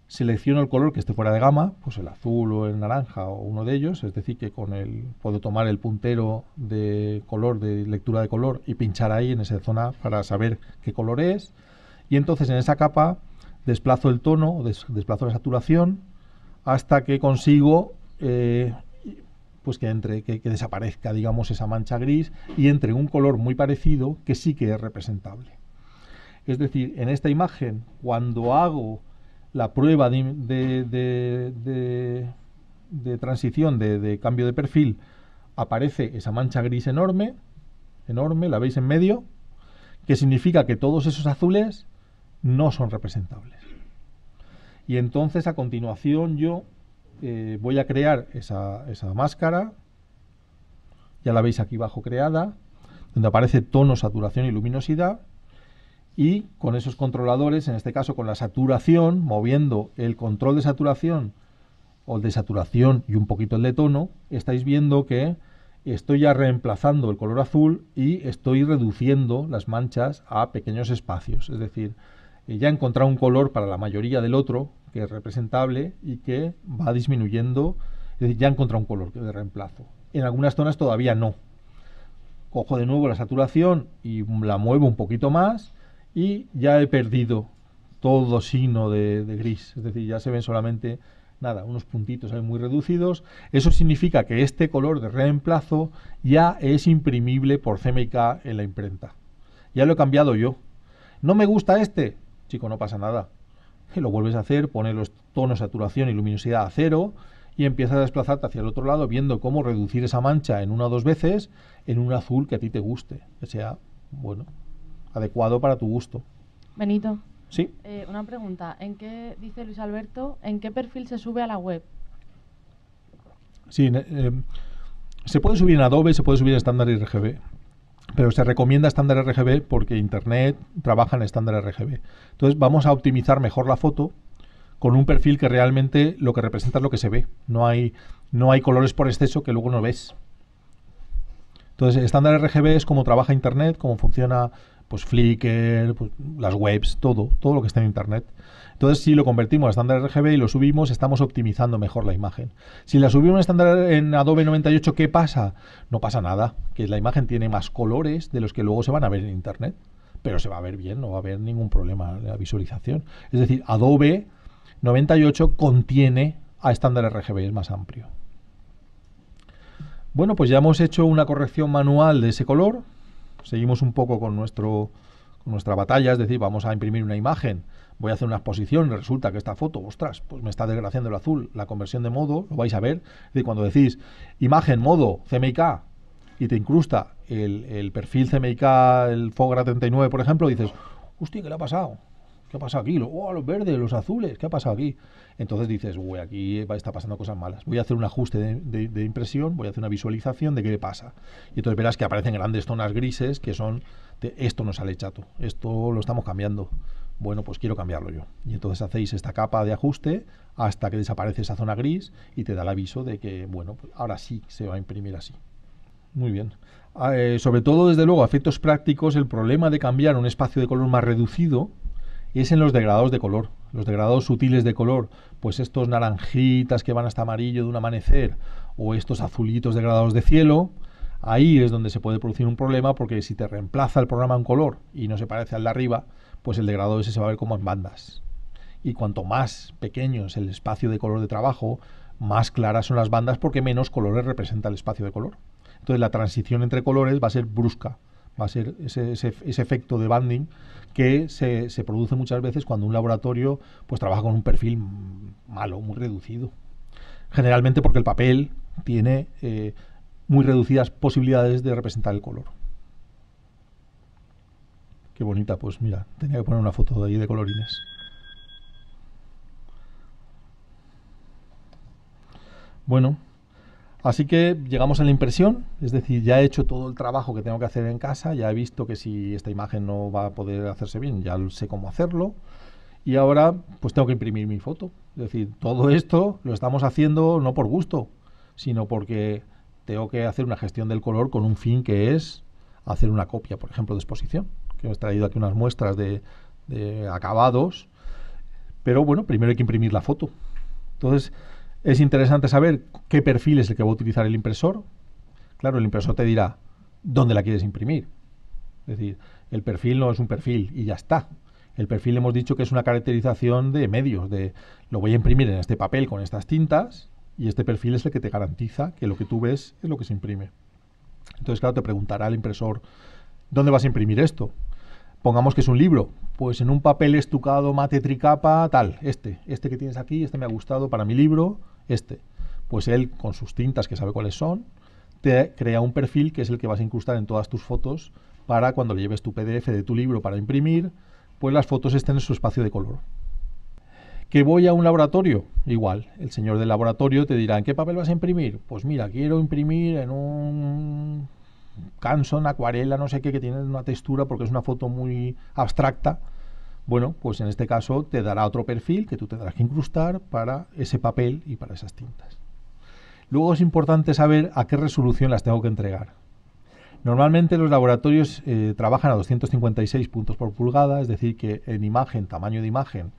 selecciono el color que esté fuera de gama, pues el azul o el naranja o uno de ellos, es decir, que con el puedo tomar el puntero de color de lectura de color y pinchar ahí en esa zona para saber qué color es. Y entonces en esa capa desplazo el tono, o desplazo la saturación, hasta que consigo eh, pues que entre, que, desaparezca, digamos, esa mancha gris y entre un color muy parecido que sí que es representable. Es decir, en esta imagen, cuando hago la prueba de, de, de, de, de transición, de cambio de perfil, aparece esa mancha gris enorme, enorme, la veis en medio, que significa que todos esos azules no son representables. Y entonces a continuación yo eh, voy a crear esa, máscara, ya la veis aquí abajo creada, donde aparece tono, saturación y luminosidad, y con esos controladores, en este caso con la saturación, moviendo el control de saturación o el de saturación y un poquito el de tono, estáis viendo que estoy ya reemplazando el color azul y estoy reduciendo las manchas a pequeños espacios. Es decir, ya ya encontrado un color para la mayoría del otro que es representable y que va disminuyendo, es decir, ya encontrado un color de reemplazo. En algunas zonas todavía no. Cojo de nuevo la saturación y la muevo un poquito más y ya he perdido todo signo de, gris, es decir, ya se ven solamente nada, unos puntitos ahí muy reducidos. Eso significa que este color de reemplazo ya es imprimible por CMYK en la imprenta. Ya lo he cambiado yo. No me gusta este, chico, no pasa nada. lo vuelves a hacer, pones los tonos, saturación y luminosidad a cero y empiezas a desplazarte hacia el otro lado viendo cómo reducir esa mancha en una o dos veces en un azul que a ti te guste, que sea, bueno, adecuado para tu gusto. Benito. Sí. Eh, una pregunta, ¿en qué, dice Luis Alberto, en qué perfil se sube a la web? Sí, eh, se puede subir en Adobe, se puede subir en estándar RGB, pero se recomienda estándar RGB porque Internet trabaja en estándar RGB. Entonces vamos a optimizar mejor la foto con un perfil que realmente lo que representa es lo que se ve. No hay, no hay colores por exceso que luego no ves. Entonces estándar RGB es como trabaja Internet, cómo funciona pues Flickr, pues, las webs, todo, todo lo que está en Internet. Entonces, si lo convertimos a estándar RGB y lo subimos, estamos optimizando mejor la imagen. Si la subimos a estándar, en Adobe 98, ¿qué pasa? No pasa nada, que la imagen tiene más colores de los que luego se van a ver en Internet, pero se va a ver bien, no va a haber ningún problema en la visualización. Es decir, Adobe 98 contiene a estándar RGB, es más amplio. Bueno, pues ya hemos hecho una corrección manual de ese color. Seguimos un poco con, nuestro, con nuestra batalla, es decir, vamos a imprimir una imagen voy a hacer una exposición y resulta que esta foto, ostras, pues me está desgraciando el azul, la conversión de modo, lo vais a ver, de cuando decís imagen, modo, CMYK, y te incrusta el, perfil CMYK, el Fogra 39, por ejemplo, dices, hostia, ¿qué le ha pasado? ¿Qué ha pasado aquí? Oh, los verdes, los azules, ¿qué ha pasado aquí? Entonces dices, güey, aquí está pasando cosas malas. Voy a hacer un ajuste de, impresión, voy a hacer una visualización de qué le pasa. Y entonces verás que aparecen grandes zonas grises que son, de, esto no sale chato, esto lo estamos cambiando bueno, pues quiero cambiarlo yo. Y entonces hacéis esta capa de ajuste hasta que desaparece esa zona gris y te da el aviso de que, bueno, pues ahora sí se va a imprimir así. Muy bien. Ah, eh, sobre todo, desde luego, a efectos prácticos, el problema de cambiar un espacio de color más reducido es en los degradados de color. Los degradados sutiles de color, pues estos naranjitas que van hasta amarillo de un amanecer o estos azulitos degradados de cielo, ahí es donde se puede producir un problema porque si te reemplaza el programa en color y no se parece al de arriba, pues el degradado ese se va a ver como en bandas. Y cuanto más pequeño es el espacio de color de trabajo, más claras son las bandas porque menos colores representa el espacio de color. Entonces la transición entre colores va a ser brusca, va a ser ese, efecto de banding que se, produce muchas veces cuando un laboratorio pues trabaja con un perfil malo, muy reducido. Generalmente porque el papel tiene eh, muy reducidas posibilidades de representar el color. Qué bonita, pues mira, tenía que poner una foto de ahí de colorines. Bueno, así que llegamos a la impresión, es decir, ya he hecho todo el trabajo que tengo que hacer en casa, ya he visto que si esta imagen no va a poder hacerse bien, ya sé cómo hacerlo. Y ahora pues tengo que imprimir mi foto. Es decir, todo esto lo estamos haciendo no por gusto, sino porque tengo que hacer una gestión del color con un fin que es hacer una copia, por ejemplo, de exposición hemos traído aquí unas muestras de, acabados, pero bueno, primero hay que imprimir la foto. Entonces, es interesante saber qué perfil es el que va a utilizar el impresor. Claro, el impresor te dirá dónde la quieres imprimir. Es decir, el perfil no es un perfil y ya está. El perfil hemos dicho que es una caracterización de medios, de lo voy a imprimir en este papel con estas tintas y este perfil es el que te garantiza que lo que tú ves es lo que se imprime. Entonces, claro, te preguntará el impresor, ¿dónde vas a imprimir esto? pongamos que es un libro, pues en un papel estucado mate tricapa, tal, este, este que tienes aquí, este me ha gustado para mi libro, este. Pues él, con sus tintas que sabe cuáles son, te crea un perfil que es el que vas a incrustar en todas tus fotos para cuando le lleves tu PDF de tu libro para imprimir, pues las fotos estén en su espacio de color. Que voy a un laboratorio, igual, el señor del laboratorio te dirá, ¿en qué papel vas a imprimir? Pues mira, quiero imprimir en un Canson, acuarela, no sé qué, que tienen una textura porque es una foto muy abstracta. Bueno, pues en este caso te dará otro perfil que tú tendrás que incrustar para ese papel y para esas tintas. Luego es importante saber a qué resolución las tengo que entregar. Normalmente los laboratorios eh, trabajan a 256 puntos por pulgada, es decir, que en imagen, tamaño de imagen,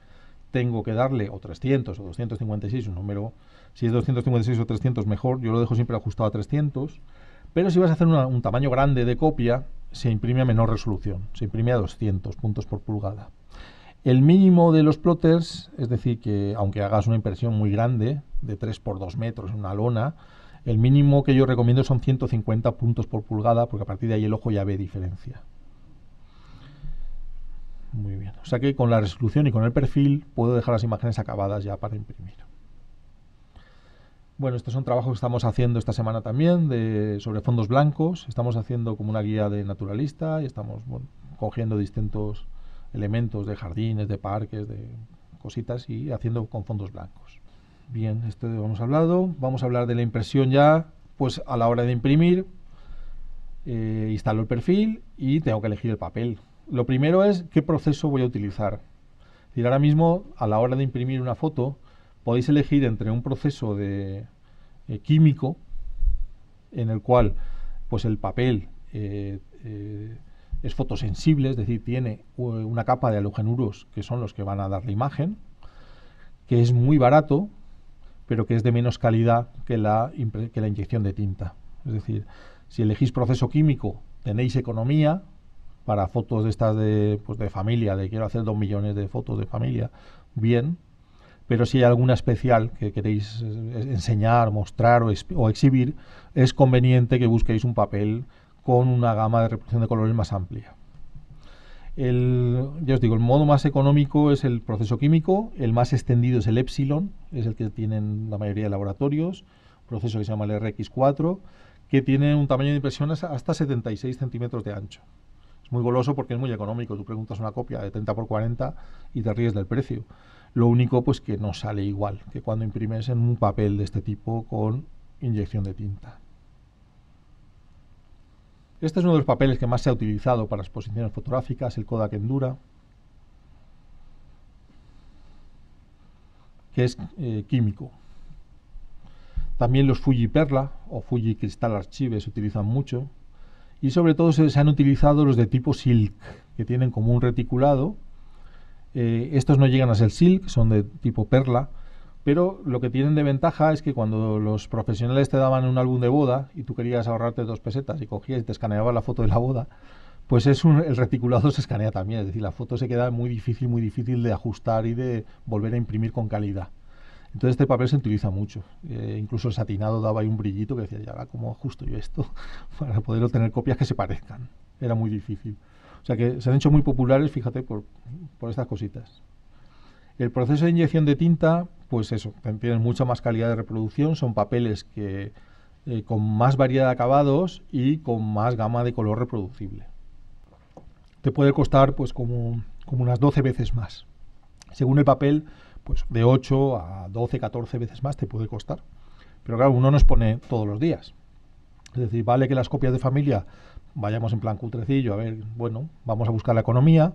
tengo que darle o 300 o 256, un número, si es 256 o 300 mejor, yo lo dejo siempre ajustado a 300. Pero si vas a hacer un tamaño grande de copia, se imprime a menor resolución, se imprime a 200 puntos por pulgada. El mínimo de los plotters, es decir, que aunque hagas una impresión muy grande, de 3 por 2 metros en una lona, el mínimo que yo recomiendo son 150 puntos por pulgada, porque a partir de ahí el ojo ya ve diferencia. Muy bien. O sea que con la resolución y con el perfil puedo dejar las imágenes acabadas ya para imprimir. Bueno, es un trabajo que estamos haciendo esta semana también sobre fondos blancos. Estamos haciendo como una guía de naturalista y estamos cogiendo distintos elementos de jardines, de parques, de cositas y haciendo con fondos blancos. Bien, esto hemos hablado. Vamos a hablar de la impresión ya, pues a la hora de imprimir, eh, instalo el perfil y tengo que elegir el papel. Lo primero es qué proceso voy a utilizar. Y ahora mismo, a la hora de imprimir una foto, podéis elegir entre un proceso de eh, químico en el cual pues el papel eh, eh, es fotosensible, es decir, tiene una capa de halogenuros que son los que van a dar la imagen, que es muy barato, pero que es de menos calidad que la, que la inyección de tinta. Es decir, si elegís proceso químico, tenéis economía para fotos de estas de, pues de familia, de quiero hacer dos millones de fotos de familia, bien, pero si hay alguna especial que queréis eh, enseñar, mostrar o, exhibir, es conveniente que busquéis un papel con una gama de reproducción de colores más amplia. El, ya os digo, el modo más económico es el proceso químico, el más extendido es el epsilon, es el que tienen la mayoría de laboratorios, proceso que se llama el RX4, que tiene un tamaño de impresión hasta 76 centímetros de ancho. Es muy goloso porque es muy económico, tú preguntas una copia de 30 x 40 y te ríes del precio. Lo único pues que no sale igual que cuando imprimes en un papel de este tipo con inyección de tinta. Este es uno de los papeles que más se ha utilizado para exposiciones fotográficas, el Kodak Endura, que es eh, químico. También los Fuji Perla o Fuji Crystal Archive se utilizan mucho. Y sobre todo se han utilizado los de tipo Silk, que tienen como un reticulado eh, estos no llegan a ser silk, son de tipo perla, pero lo que tienen de ventaja es que cuando los profesionales te daban un álbum de boda y tú querías ahorrarte dos pesetas y cogías y te escaneabas la foto de la boda, pues es el reticulado se escanea también, es decir, la foto se queda muy difícil, muy difícil de ajustar y de volver a imprimir con calidad. Entonces este papel se utiliza mucho. Eh, incluso el satinado daba ahí un brillito que decía, ya, ¿cómo ajusto yo esto? Para poder obtener copias que se parezcan. Era muy difícil. O sea que se han hecho muy populares, fíjate, por, estas cositas. El proceso de inyección de tinta, pues eso, tienen mucha más calidad de reproducción, son papeles que eh, con más variedad de acabados y con más gama de color reproducible. Te puede costar pues como, como unas 12 veces más. Según el papel, pues de 8 a 12, 14 veces más te puede costar. Pero claro, uno nos pone todos los días. Es decir, vale que las copias de familia vayamos en plan cultrecillo a ver, bueno, vamos a buscar la economía,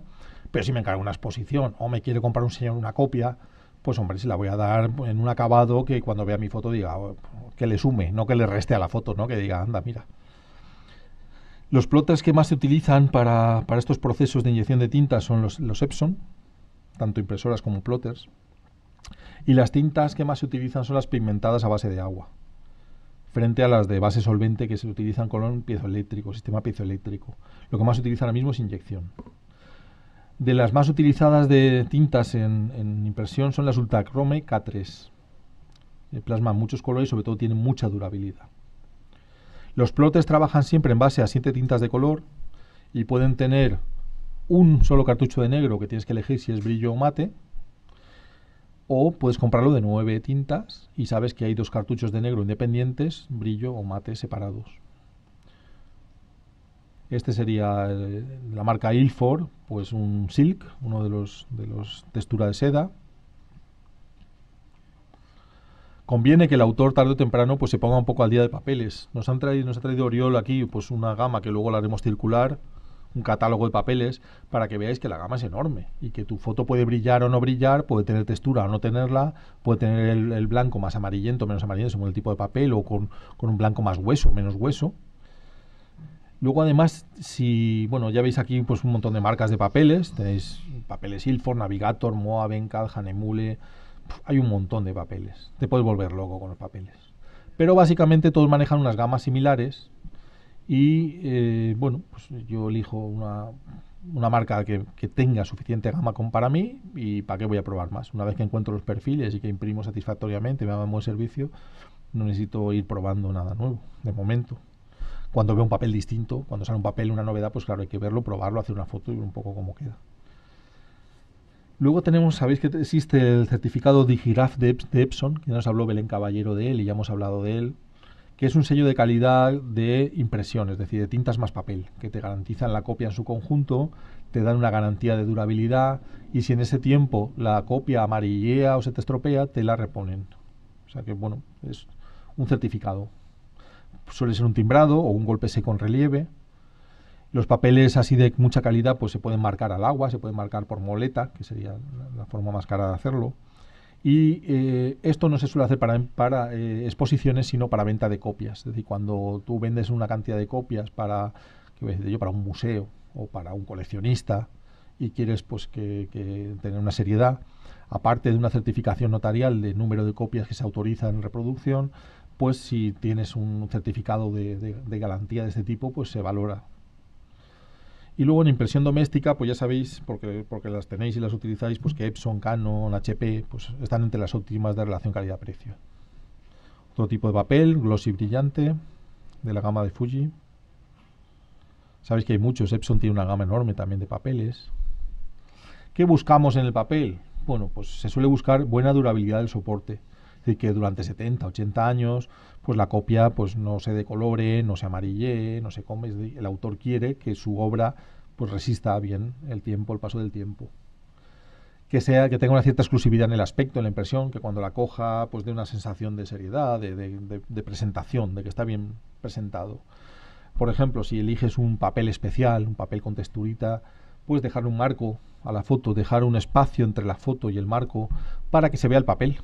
pero si me encargo una exposición o me quiere comprar un señor una copia, pues hombre, si la voy a dar en un acabado que cuando vea mi foto diga, oh, que le sume, no que le reste a la foto, ¿no? Que diga, anda, mira. Los plotters que más se utilizan para, estos procesos de inyección de tinta son los, los Epson, tanto impresoras como plotters. Y las tintas que más se utilizan son las pigmentadas a base de agua frente a las de base solvente que se utilizan con un piezoeléctrico, sistema piezoeléctrico. Lo que más se utiliza ahora mismo es inyección. De las más utilizadas de tintas en, impresión son las Ultacrome K3. Eh, Plasman muchos colores y sobre todo tienen mucha durabilidad. Los plotes trabajan siempre en base a siete tintas de color y pueden tener un solo cartucho de negro que tienes que elegir si es brillo o mate, o puedes comprarlo de nueve tintas y sabes que hay dos cartuchos de negro independientes, brillo o mate separados. Este sería eh, la marca Ilford, pues un silk, uno de los de los textura de seda. Conviene que el autor tarde o temprano pues se ponga un poco al día de papeles. Nos han traído nos ha traído Oriol aquí pues una gama que luego la haremos circular un catálogo de papeles para que veáis que la gama es enorme y que tu foto puede brillar o no brillar, puede tener textura o no tenerla, puede tener el, blanco más amarillento, menos amarillento según el tipo de papel o con, un blanco más hueso, menos hueso. Luego además, si, bueno, ya veis aquí pues un montón de marcas de papeles, tenéis papeles Ilford, Navigator, Moab, Bencal, Hanemule, hay un montón de papeles. Te puedes volver loco con los papeles. Pero básicamente todos manejan unas gamas similares y eh, bueno, pues yo elijo una, una marca que, tenga suficiente gama con para mí y para qué voy a probar más. Una vez que encuentro los perfiles y que imprimo satisfactoriamente, me da buen servicio, no necesito ir probando nada nuevo, de momento. Cuando veo un papel distinto, cuando sale un papel, una novedad, pues claro, hay que verlo, probarlo, hacer una foto y ver un poco cómo queda. Luego tenemos, sabéis que existe el certificado Digiraf de, Epson, que nos habló Belén Caballero de él y ya hemos hablado de él que es un sello de calidad de impresión, es decir, de tintas más papel, que te garantizan la copia en su conjunto, te dan una garantía de durabilidad y si en ese tiempo la copia amarillea o se te estropea, te la reponen. O sea que, bueno, es un certificado. Suele ser un timbrado o un golpe seco en relieve. Los papeles así de mucha calidad pues se pueden marcar al agua, se pueden marcar por moleta, que sería la forma más cara de hacerlo. Y eh, esto no se suele hacer para, para eh, exposiciones, sino para venta de copias. Es decir, cuando tú vendes una cantidad de copias para, que yo? para un museo o para un coleccionista y quieres pues, que, tener una seriedad, aparte de una certificación notarial de número de copias que se autoriza en reproducción, pues si tienes un certificado de, de garantía de este tipo, pues se valora y luego en impresión doméstica, pues ya sabéis, porque, porque las tenéis y las utilizáis, pues que Epson, Canon, HP, pues están entre las óptimas de relación calidad-precio. Otro tipo de papel, glossy brillante, de la gama de Fuji. Sabéis que hay muchos, Epson tiene una gama enorme también de papeles. ¿Qué buscamos en el papel? Bueno, pues se suele buscar buena durabilidad del soporte que durante 70, 80 años, pues la copia pues no se decolore, no se amarille, no se come. el autor quiere que su obra pues resista bien el tiempo, el paso del tiempo. Que, sea, que tenga una cierta exclusividad en el aspecto, en la impresión, que cuando la coja pues dé una sensación de seriedad, de, presentación, de que está bien presentado. Por ejemplo, si eliges un papel especial, un papel con texturita, puedes dejar un marco a la foto, dejar un espacio entre la foto y el marco para que se vea el papel,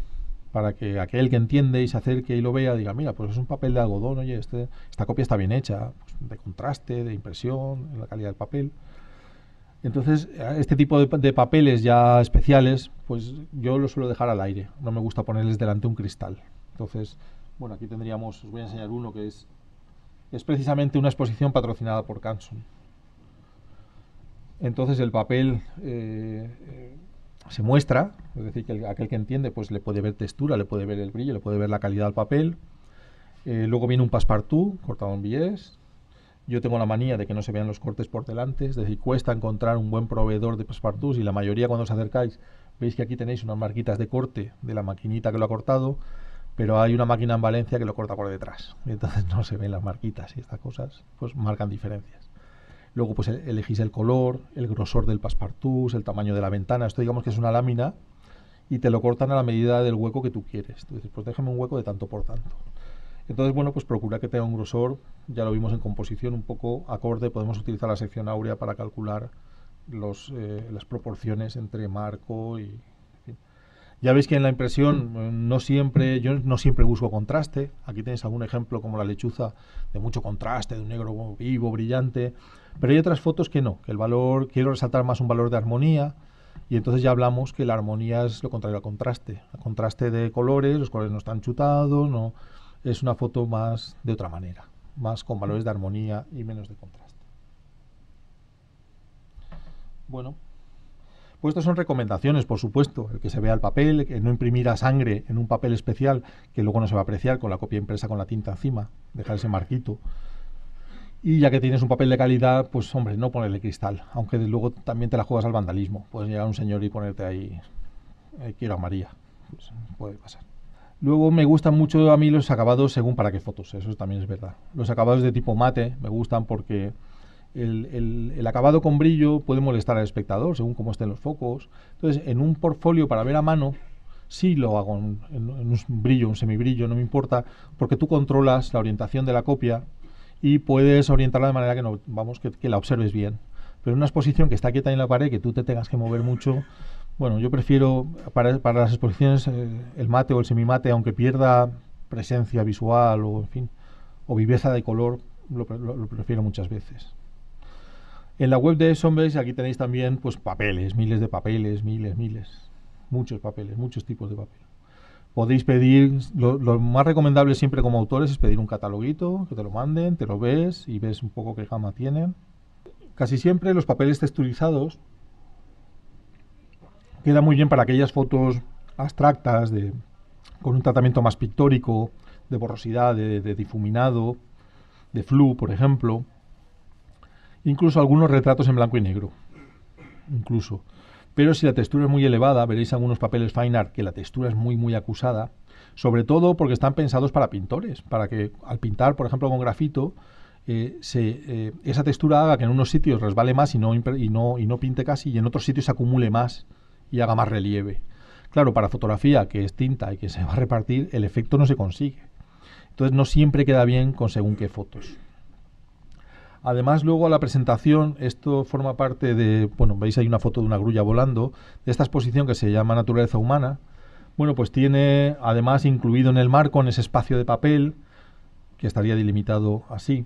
para que aquel que entiende y se acerque y lo vea diga, mira, pues es un papel de algodón, oye, este, esta copia está bien hecha, pues, de contraste, de impresión, en la calidad del papel. Entonces, este tipo de, papeles ya especiales, pues yo los suelo dejar al aire, no me gusta ponerles delante un cristal. Entonces, bueno, aquí tendríamos, os voy a enseñar uno que es, es precisamente una exposición patrocinada por Canson. Entonces el papel... Eh, eh, se muestra, es decir, que aquel que entiende pues le puede ver textura, le puede ver el brillo, le puede ver la calidad del papel. Eh, luego viene un passepartout cortado en bies. Yo tengo la manía de que no se vean los cortes por delante, es decir, cuesta encontrar un buen proveedor de passepartout y la mayoría cuando os acercáis veis que aquí tenéis unas marquitas de corte de la maquinita que lo ha cortado, pero hay una máquina en Valencia que lo corta por detrás. Entonces no se ven las marquitas y estas cosas pues marcan diferencias. Luego pues elegís el color, el grosor del paspartús, el tamaño de la ventana. Esto digamos que es una lámina y te lo cortan a la medida del hueco que tú quieres. Tú dices, pues déjame un hueco de tanto por tanto. Entonces, bueno, pues procura que tenga un grosor, ya lo vimos en composición, un poco acorde. Podemos utilizar la sección áurea para calcular los, eh, las proporciones entre marco y... Ya veis que en la impresión eh, no siempre, yo no siempre busco contraste. Aquí tenéis algún ejemplo como la lechuza de mucho contraste, de un negro vivo, brillante. Pero hay otras fotos que no, que el valor, quiero resaltar más un valor de armonía, y entonces ya hablamos que la armonía es lo contrario al contraste, al contraste de colores, los colores no están chutados, no es una foto más de otra manera, más con valores de armonía y menos de contraste. Bueno, pues estas son recomendaciones, por supuesto, el que se vea el papel, que no imprimir sangre en un papel especial que luego no se va a apreciar con la copia impresa con la tinta encima, dejar ese marquito. Y ya que tienes un papel de calidad, pues hombre, no ponerle cristal, aunque luego también te la juegas al vandalismo. Puedes llegar un señor y ponerte ahí, eh, quiero a María. Pues, puede pasar. Luego me gustan mucho a mí los acabados según para qué fotos, eso también es verdad. Los acabados de tipo mate me gustan porque el, acabado con brillo puede molestar al espectador según cómo estén los focos. Entonces, en un portfolio para ver a mano, sí lo hago en un brillo, un semibrillo, no me importa, porque tú controlas la orientación de la copia y puedes orientarla de manera que, no, vamos, que, la observes bien. Pero en una exposición que está quieta en la pared, que tú te tengas que mover mucho, bueno, yo prefiero para, las exposiciones eh, el mate o el semimate, aunque pierda presencia visual o, en fin, o viveza de color, lo, prefiero muchas veces. En la web de Sombres aquí tenéis también pues papeles, miles de papeles, miles, miles, muchos papeles, muchos tipos de papeles podéis pedir, lo, más recomendable siempre como autores es pedir un cataloguito, que te lo manden, te lo ves y ves un poco qué gama tienen. Casi siempre los papeles texturizados quedan muy bien para aquellas fotos abstractas de, con un tratamiento más pictórico, de borrosidad, de, difuminado, de flu, por ejemplo. Incluso algunos retratos en blanco y negro. Incluso. Pero si la textura es muy elevada, veréis algunos papeles fine art que la textura es muy muy acusada, sobre todo porque están pensados para pintores, para que al pintar, por ejemplo, con grafito, eh, eh, esa textura haga que en unos sitios resbale más y no, y, no, y no pinte casi, y en otros sitios se acumule más y haga más relieve. Claro, para fotografía, que es tinta y que se va a repartir, el efecto no se consigue. Entonces no siempre queda bien con según qué fotos. Además, luego a la presentación, esto forma parte de, bueno, veis hay una foto de una grulla volando, de esta exposición que se llama Naturaleza Humana. Bueno, pues tiene además incluido en el marco, en ese espacio de papel, que estaría delimitado así,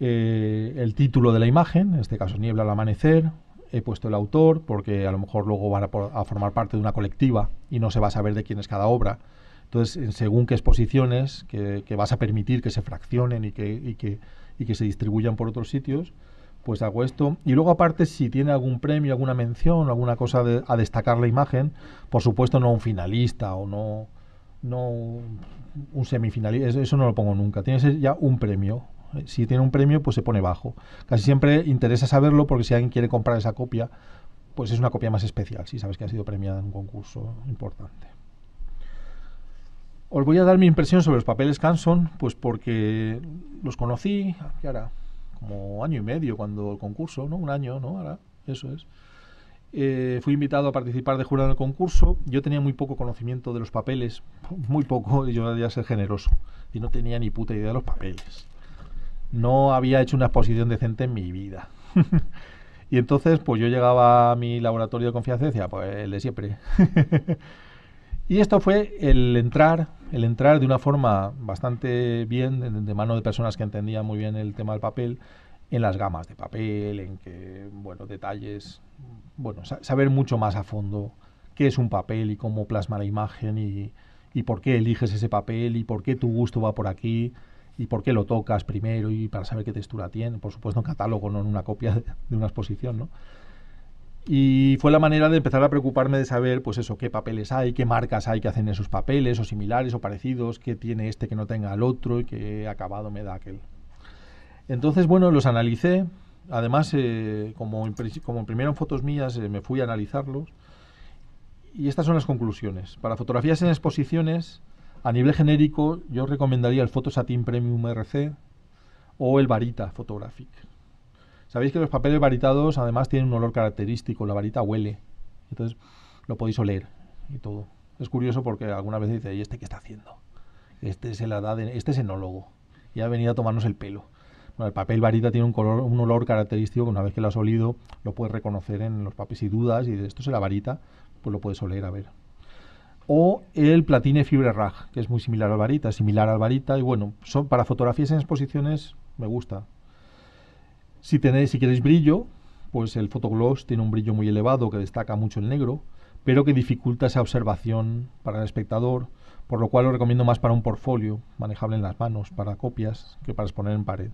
eh, el título de la imagen, en este caso Niebla al Amanecer, he puesto el autor, porque a lo mejor luego van a, formar parte de una colectiva y no se va a saber de quién es cada obra. Entonces, según qué exposiciones que, vas a permitir que se fraccionen y que y que se distribuyan por otros sitios, pues hago esto. Y luego aparte, si tiene algún premio, alguna mención, alguna cosa a destacar la imagen, por supuesto no un finalista o no, no un semifinalista, eso, eso no lo pongo nunca, tiene ser ya un premio. Si tiene un premio, pues se pone bajo. Casi siempre interesa saberlo porque si alguien quiere comprar esa copia, pues es una copia más especial, si sabes que ha sido premiada en un concurso importante. Os voy a dar mi impresión sobre los papeles Canson, pues porque los conocí, ¿qué Como año y medio cuando el concurso, ¿no? Un año, ¿no? Ahora, eso es. Eh, fui invitado a participar de jurado en el concurso. Yo tenía muy poco conocimiento de los papeles, muy poco, y yo debía ser generoso. Y no tenía ni puta idea de los papeles. No había hecho una exposición decente en mi vida. y entonces, pues yo llegaba a mi laboratorio de confianza y decía, pues el de siempre. Y esto fue el entrar, el entrar de una forma bastante bien, de, mano de personas que entendían muy bien el tema del papel, en las gamas de papel, en que, bueno, detalles, bueno, saber mucho más a fondo qué es un papel y cómo plasma la imagen y, por qué eliges ese papel y por qué tu gusto va por aquí y por qué lo tocas primero y para saber qué textura tiene, por supuesto en catálogo, no en una copia de, de una exposición, ¿no? Y fue la manera de empezar a preocuparme de saber, pues eso, qué papeles hay, qué marcas hay que hacen esos papeles, o similares, o parecidos, qué tiene este que no tenga el otro y qué acabado me da aquel. Entonces, bueno, los analicé. Además, eh, como, como primero fotos mías, eh, me fui a analizarlos. Y estas son las conclusiones. Para fotografías en exposiciones, a nivel genérico, yo recomendaría el Photosatin Premium RC o el Varita Photographic. Sabéis que los papeles varitados además tienen un olor característico, la varita huele. Entonces lo podéis oler y todo. Es curioso porque alguna vez dice, ¿y este qué está haciendo? Este es el este es enólogo y ha venido a tomarnos el pelo. el papel varita tiene un, color, un olor característico que una vez que lo has olido lo puedes reconocer en los papeles y dudas y de esto es la varita, pues lo puedes oler a ver. O el platine fibre rag, que es muy similar al varita, similar al varita y bueno, son para fotografías en exposiciones me gusta, si, tenéis, si queréis brillo, pues el fotogloss tiene un brillo muy elevado que destaca mucho el negro, pero que dificulta esa observación para el espectador, por lo cual lo recomiendo más para un portfolio, manejable en las manos, para copias, que para exponer en pared.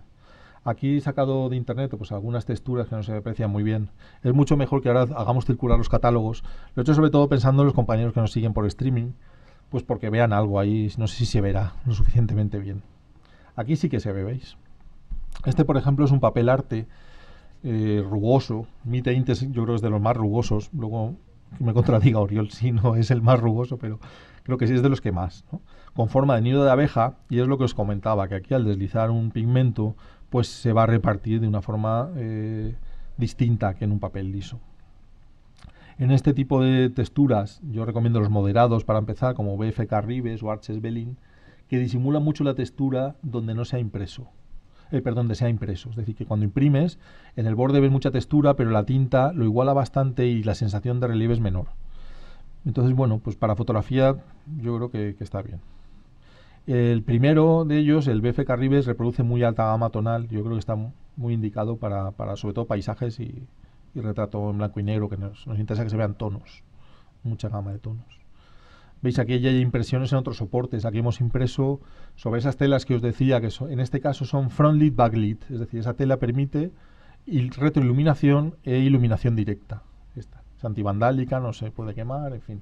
Aquí he sacado de internet pues algunas texturas que no se aprecian muy bien. Es mucho mejor que ahora hagamos circular los catálogos. Lo he hecho sobre todo pensando en los compañeros que nos siguen por streaming, pues porque vean algo ahí, no sé si se verá lo suficientemente bien. Aquí sí que se ve, ¿veis? Este, por ejemplo, es un papel arte eh, rugoso. Mi teinte, yo creo es de los más rugosos. Luego que me contradiga Oriol si no es el más rugoso, pero creo que sí es de los que más. Con forma de nido de abeja, y es lo que os comentaba, que aquí al deslizar un pigmento, pues se va a repartir de una forma eh, distinta que en un papel liso. En este tipo de texturas, yo recomiendo los moderados para empezar, como BFK Ribes o Arches Belin, que disimulan mucho la textura donde no se ha impreso. Eh, perdón, de sea impreso. Es decir, que cuando imprimes, en el borde ves mucha textura, pero la tinta lo iguala bastante y la sensación de relieve es menor. Entonces, bueno, pues para fotografía yo creo que, está bien. El primero de ellos, el BF Carribes, reproduce muy alta gama tonal. Yo creo que está muy indicado para, sobre todo paisajes y, retrato en blanco y negro, que nos interesa que se vean tonos, mucha gama de tonos. Veis, aquí ya hay impresiones en otros soportes. Aquí hemos impreso sobre esas telas que os decía, que en este caso son front lit, back lit. Es decir, esa tela permite retroiluminación e iluminación directa. Esta. Es antivandálica, no se puede quemar, en fin.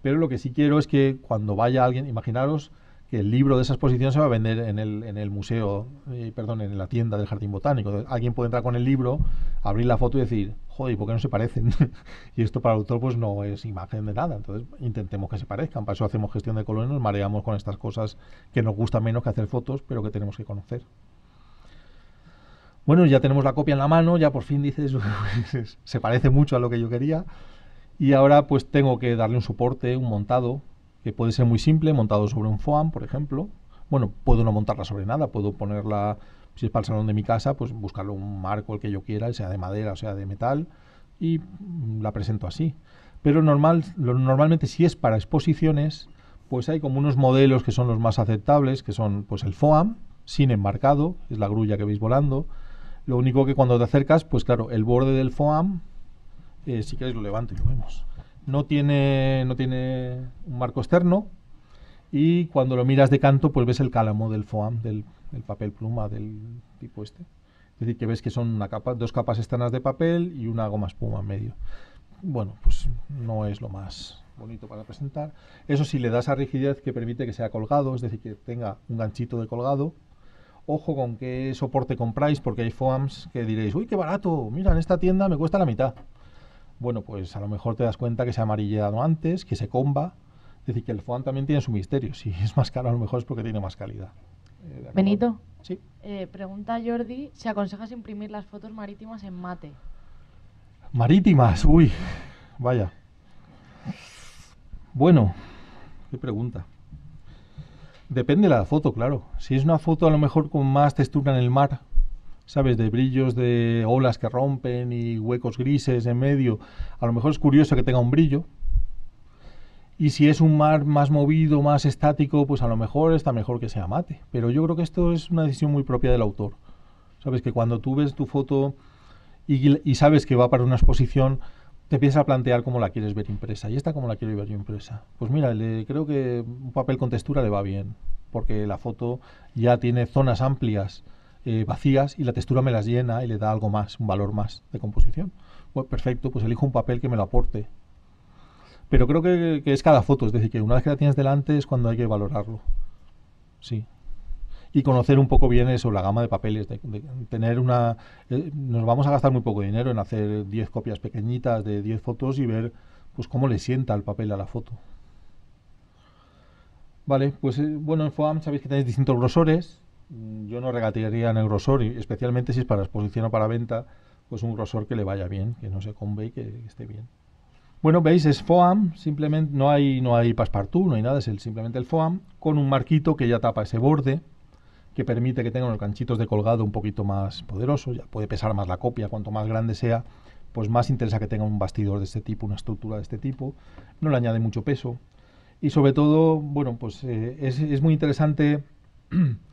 Pero lo que sí quiero es que cuando vaya alguien, imaginaros que el libro de esa exposición se va a vender en el, museo, eh, perdón, en la tienda del Jardín Botánico. Alguien puede entrar con el libro, abrir la foto y decir, joder, ¿por qué no se parecen? y esto para el autor pues no es imagen de nada, entonces intentemos que se parezcan, para eso hacemos gestión de colores, nos mareamos con estas cosas que nos gustan menos que hacer fotos, pero que tenemos que conocer. Bueno, ya tenemos la copia en la mano, ya por fin dices, pues, se parece mucho a lo que yo quería, y ahora pues tengo que darle un soporte, un montado, que puede ser muy simple, montado sobre un foam, por ejemplo. Bueno, puedo no montarla sobre nada, puedo ponerla si es para el salón de mi casa, pues buscarlo un marco el que yo quiera, sea de madera o sea de metal, y mm, la presento así. Pero normal, normalmente si es para exposiciones, pues hay como unos modelos que son los más aceptables, que son pues el FOAM, sin embarcado, es la grulla que veis volando. Lo único que cuando te acercas, pues claro, el borde del FOAM, eh, si queréis lo levanto y lo vemos. No tiene, no tiene un marco externo y cuando lo miras de canto, pues ves el cálamo del FOAM, del, el papel pluma del tipo este. Es decir, que ves que son una capa, dos capas externas de papel y una goma espuma en medio. Bueno, pues no es lo más bonito para presentar. Eso sí, le da esa rigidez que permite que sea colgado, es decir, que tenga un ganchito de colgado. Ojo con qué soporte compráis, porque hay FOAMs que diréis, uy, qué barato, mira, en esta tienda me cuesta la mitad. Bueno, pues a lo mejor te das cuenta que se ha amarillado antes, que se comba. Es decir, que el FOAM también tiene su misterio. Si es más caro, a lo mejor es porque tiene más calidad. Eh, Benito. Eh, pregunta Jordi si aconsejas imprimir las fotos marítimas en mate. Marítimas, uy, vaya. Bueno, qué pregunta. Depende de la foto, claro. Si es una foto a lo mejor con más textura en el mar, ¿sabes? De brillos de olas que rompen y huecos grises en medio, a lo mejor es curioso que tenga un brillo, y si es un mar más movido, más estático, pues a lo mejor está mejor que sea mate. Pero yo creo que esto es una decisión muy propia del autor. Sabes que cuando tú ves tu foto y, sabes que va para una exposición, te empiezas a plantear cómo la quieres ver impresa. ¿Y esta cómo la quiero ver yo impresa? Pues mira, creo que un papel con textura le va bien, porque la foto ya tiene zonas amplias eh, vacías y la textura me las llena y le da algo más, un valor más de composición. Pues perfecto, pues elijo un papel que me lo aporte pero creo que, es cada foto, es decir, que una vez que la tienes delante es cuando hay que valorarlo. Sí. Y conocer un poco bien eso, la gama de papeles, de, tener una... Eh, nos vamos a gastar muy poco dinero en hacer 10 copias pequeñitas de 10 fotos y ver pues cómo le sienta el papel a la foto. Vale, pues eh, bueno, en FOAM sabéis que tenéis distintos grosores. Mm, yo no regatearía en el grosor, especialmente si es para exposición o para venta, pues un grosor que le vaya bien, que no se combe y que esté bien. Bueno, veis, es FOAM, simplemente no hay, no hay passepartout, no hay nada, es simplemente el FOAM, con un marquito que ya tapa ese borde, que permite que tengan los ganchitos de colgado un poquito más poderoso, ya puede pesar más la copia, cuanto más grande sea, pues más interesa que tenga un bastidor de este tipo, una estructura de este tipo, no le añade mucho peso. Y sobre todo, bueno, pues eh, es, es muy interesante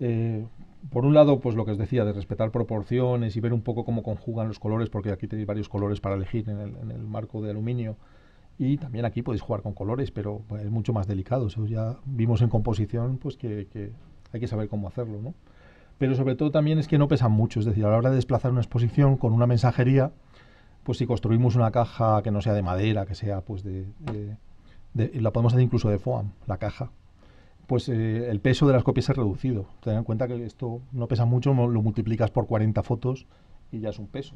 Eh, por un lado, pues lo que os decía, de respetar proporciones y ver un poco cómo conjugan los colores, porque aquí tenéis varios colores para elegir en el, marco de aluminio. Y también aquí podéis jugar con colores, pero pues, es mucho más delicado. ya vimos en composición pues que, hay que saber cómo hacerlo, ¿no? Pero sobre todo también es que no pesan mucho. Es decir, a la hora de desplazar una exposición con una mensajería, pues si construimos una caja que no sea de madera, que sea pues de la podemos hacer incluso de foam, la caja, pues eh, el peso de las copias es reducido. Ten en cuenta que esto no pesa mucho, lo multiplicas por 40 fotos y ya es un peso.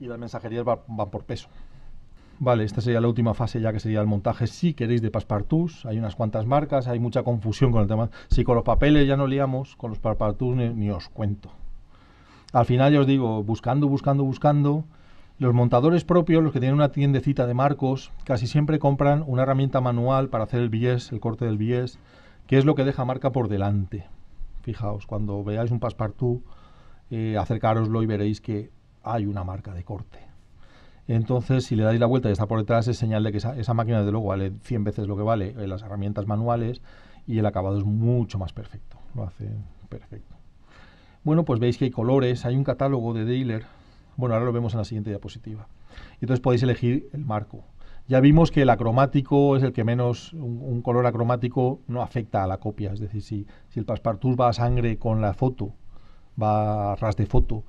Y las mensajerías van, por peso. Vale, esta sería la última fase ya que sería el montaje. Si queréis de Passepartout, hay unas cuantas marcas, hay mucha confusión con el tema. Si con los papeles ya no liamos, con los Passepartout ni, ni os cuento. Al final ya os digo, buscando, buscando, buscando, los montadores propios, los que tienen una tiendecita de marcos, casi siempre compran una herramienta manual para hacer el bies, el corte del bies, que es lo que deja marca por delante. Fijaos, cuando veáis un passepartout, eh, acercároslo y veréis que hay una marca de corte. Entonces, si le dais la vuelta y está por detrás, es señal de que esa, máquina, de luego, vale 100 veces lo que vale eh, las herramientas manuales y el acabado es mucho más perfecto. Lo hace perfecto. Bueno, pues veis que hay colores, hay un catálogo de dealer bueno, ahora lo vemos en la siguiente diapositiva. Y entonces podéis elegir el marco. Ya vimos que el acromático es el que menos, un, color acromático no afecta a la copia. Es decir, si, el passepartout va a sangre con la foto, va a ras de foto,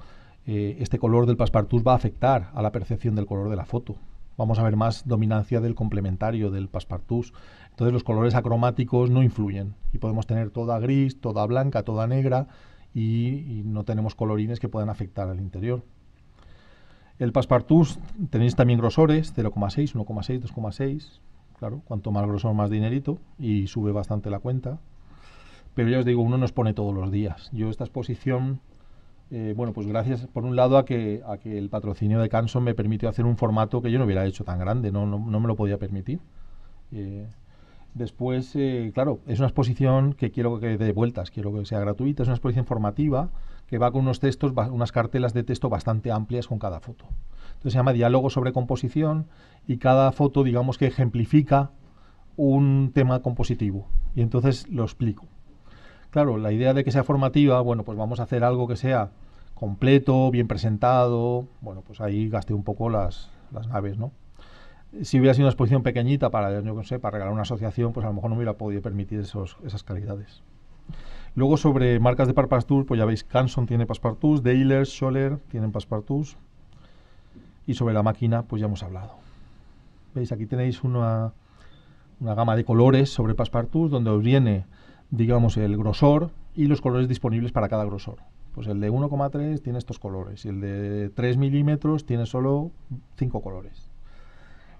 eh, este color del passepartout va a afectar a la percepción del color de la foto. Vamos a ver más dominancia del complementario del passepartout. Entonces los colores acromáticos no influyen y podemos tener toda gris, toda blanca, toda negra y no tenemos colorines que puedan afectar al interior. El Passepartout tenéis también grosores, 0,6, 1,6, 2,6. Claro, cuanto más grosor, más dinerito y sube bastante la cuenta. Pero ya os digo, uno nos pone todos los días. Yo esta exposición, eh, bueno, pues gracias por un lado a que, a que el patrocinio de Canson me permitió hacer un formato que yo no hubiera hecho tan grande, no, me lo podía permitir. Eh, después, eh, claro, es una exposición que quiero que dé vueltas, quiero que sea gratuita, es una exposición formativa que va con unos textos, unas cartelas de texto bastante amplias con cada foto. Entonces se llama diálogo sobre composición y cada foto, digamos que ejemplifica un tema compositivo. Y entonces lo explico. Claro, la idea de que sea formativa, bueno, pues vamos a hacer algo que sea completo, bien presentado. Bueno, pues ahí gasté un poco las, las naves, ¿no? Si hubiera sido una exposición pequeñita para, yo no sé, para regalar una asociación, pues a lo mejor no me hubiera podido permitir esas calidades. Luego sobre marcas de Passepartout, pues ya veis, Canson tiene Passepartout, Dailers, Scholler tienen Passepartout. Y sobre la máquina, pues ya hemos hablado. Veis, aquí tenéis una, gama de colores sobre Passepartout, donde os viene, digamos, el grosor y los colores disponibles para cada grosor. Pues el de 1,3 tiene estos colores y el de 3 milímetros tiene solo 5 colores.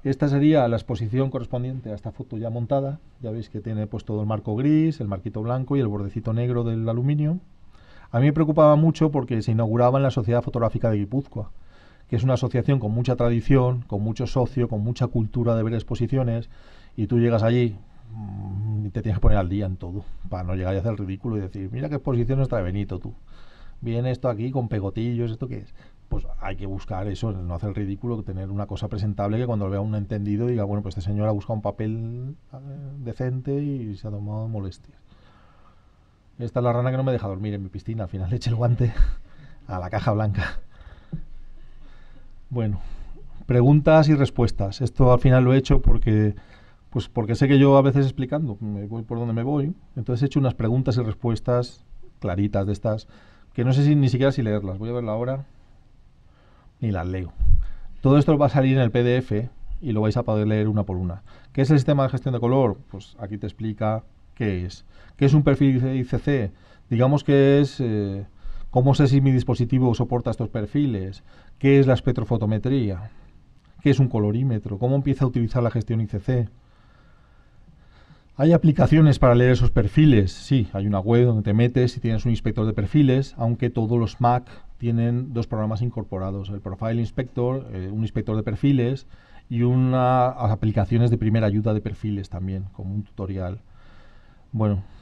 Esta sería la exposición correspondiente a esta foto ya montada. Ya veis que tiene pues todo el marco gris, el marquito blanco y el bordecito negro del aluminio. A mí me preocupaba mucho porque se inauguraba en la Sociedad Fotográfica de Guipúzcoa, que es una asociación con mucha tradición, con mucho socio, con mucha cultura de ver exposiciones, y tú llegas allí mm, y te tienes que poner al día en todo, para no llegar a hacer el ridículo y decir, mira qué exposición nos trae Benito tú. Viene esto aquí con pegotillos, ¿esto qué es? pues hay que buscar eso, no hacer el ridículo, tener una cosa presentable que cuando lo vea un entendido diga, bueno, pues este señor ha buscado un papel eh, decente y se ha tomado molestias. Esta es la rana que no me deja dormir en mi piscina, al final le eche el guante a la caja blanca. Bueno, preguntas y respuestas. Esto al final lo he hecho porque pues porque sé que yo a veces explicando me voy por donde me voy, entonces he hecho unas preguntas y respuestas claritas de estas que no sé si ni siquiera si leerlas. Voy a verla ahora ni las leo. Todo esto va a salir en el PDF y lo vais a poder leer una por una. ¿Qué es el sistema de gestión de color? Pues aquí te explica qué es. ¿Qué es un perfil ICC? Digamos que es eh, cómo sé si mi dispositivo soporta estos perfiles, qué es la espectrofotometría, qué es un colorímetro, cómo empieza a utilizar la gestión ICC, hay aplicaciones para leer esos perfiles, sí, hay una web donde te metes y tienes un inspector de perfiles, aunque todos los Mac tienen dos programas incorporados, el Profile Inspector, eh, un inspector de perfiles y unas aplicaciones de primera ayuda de perfiles también, como un tutorial. Bueno,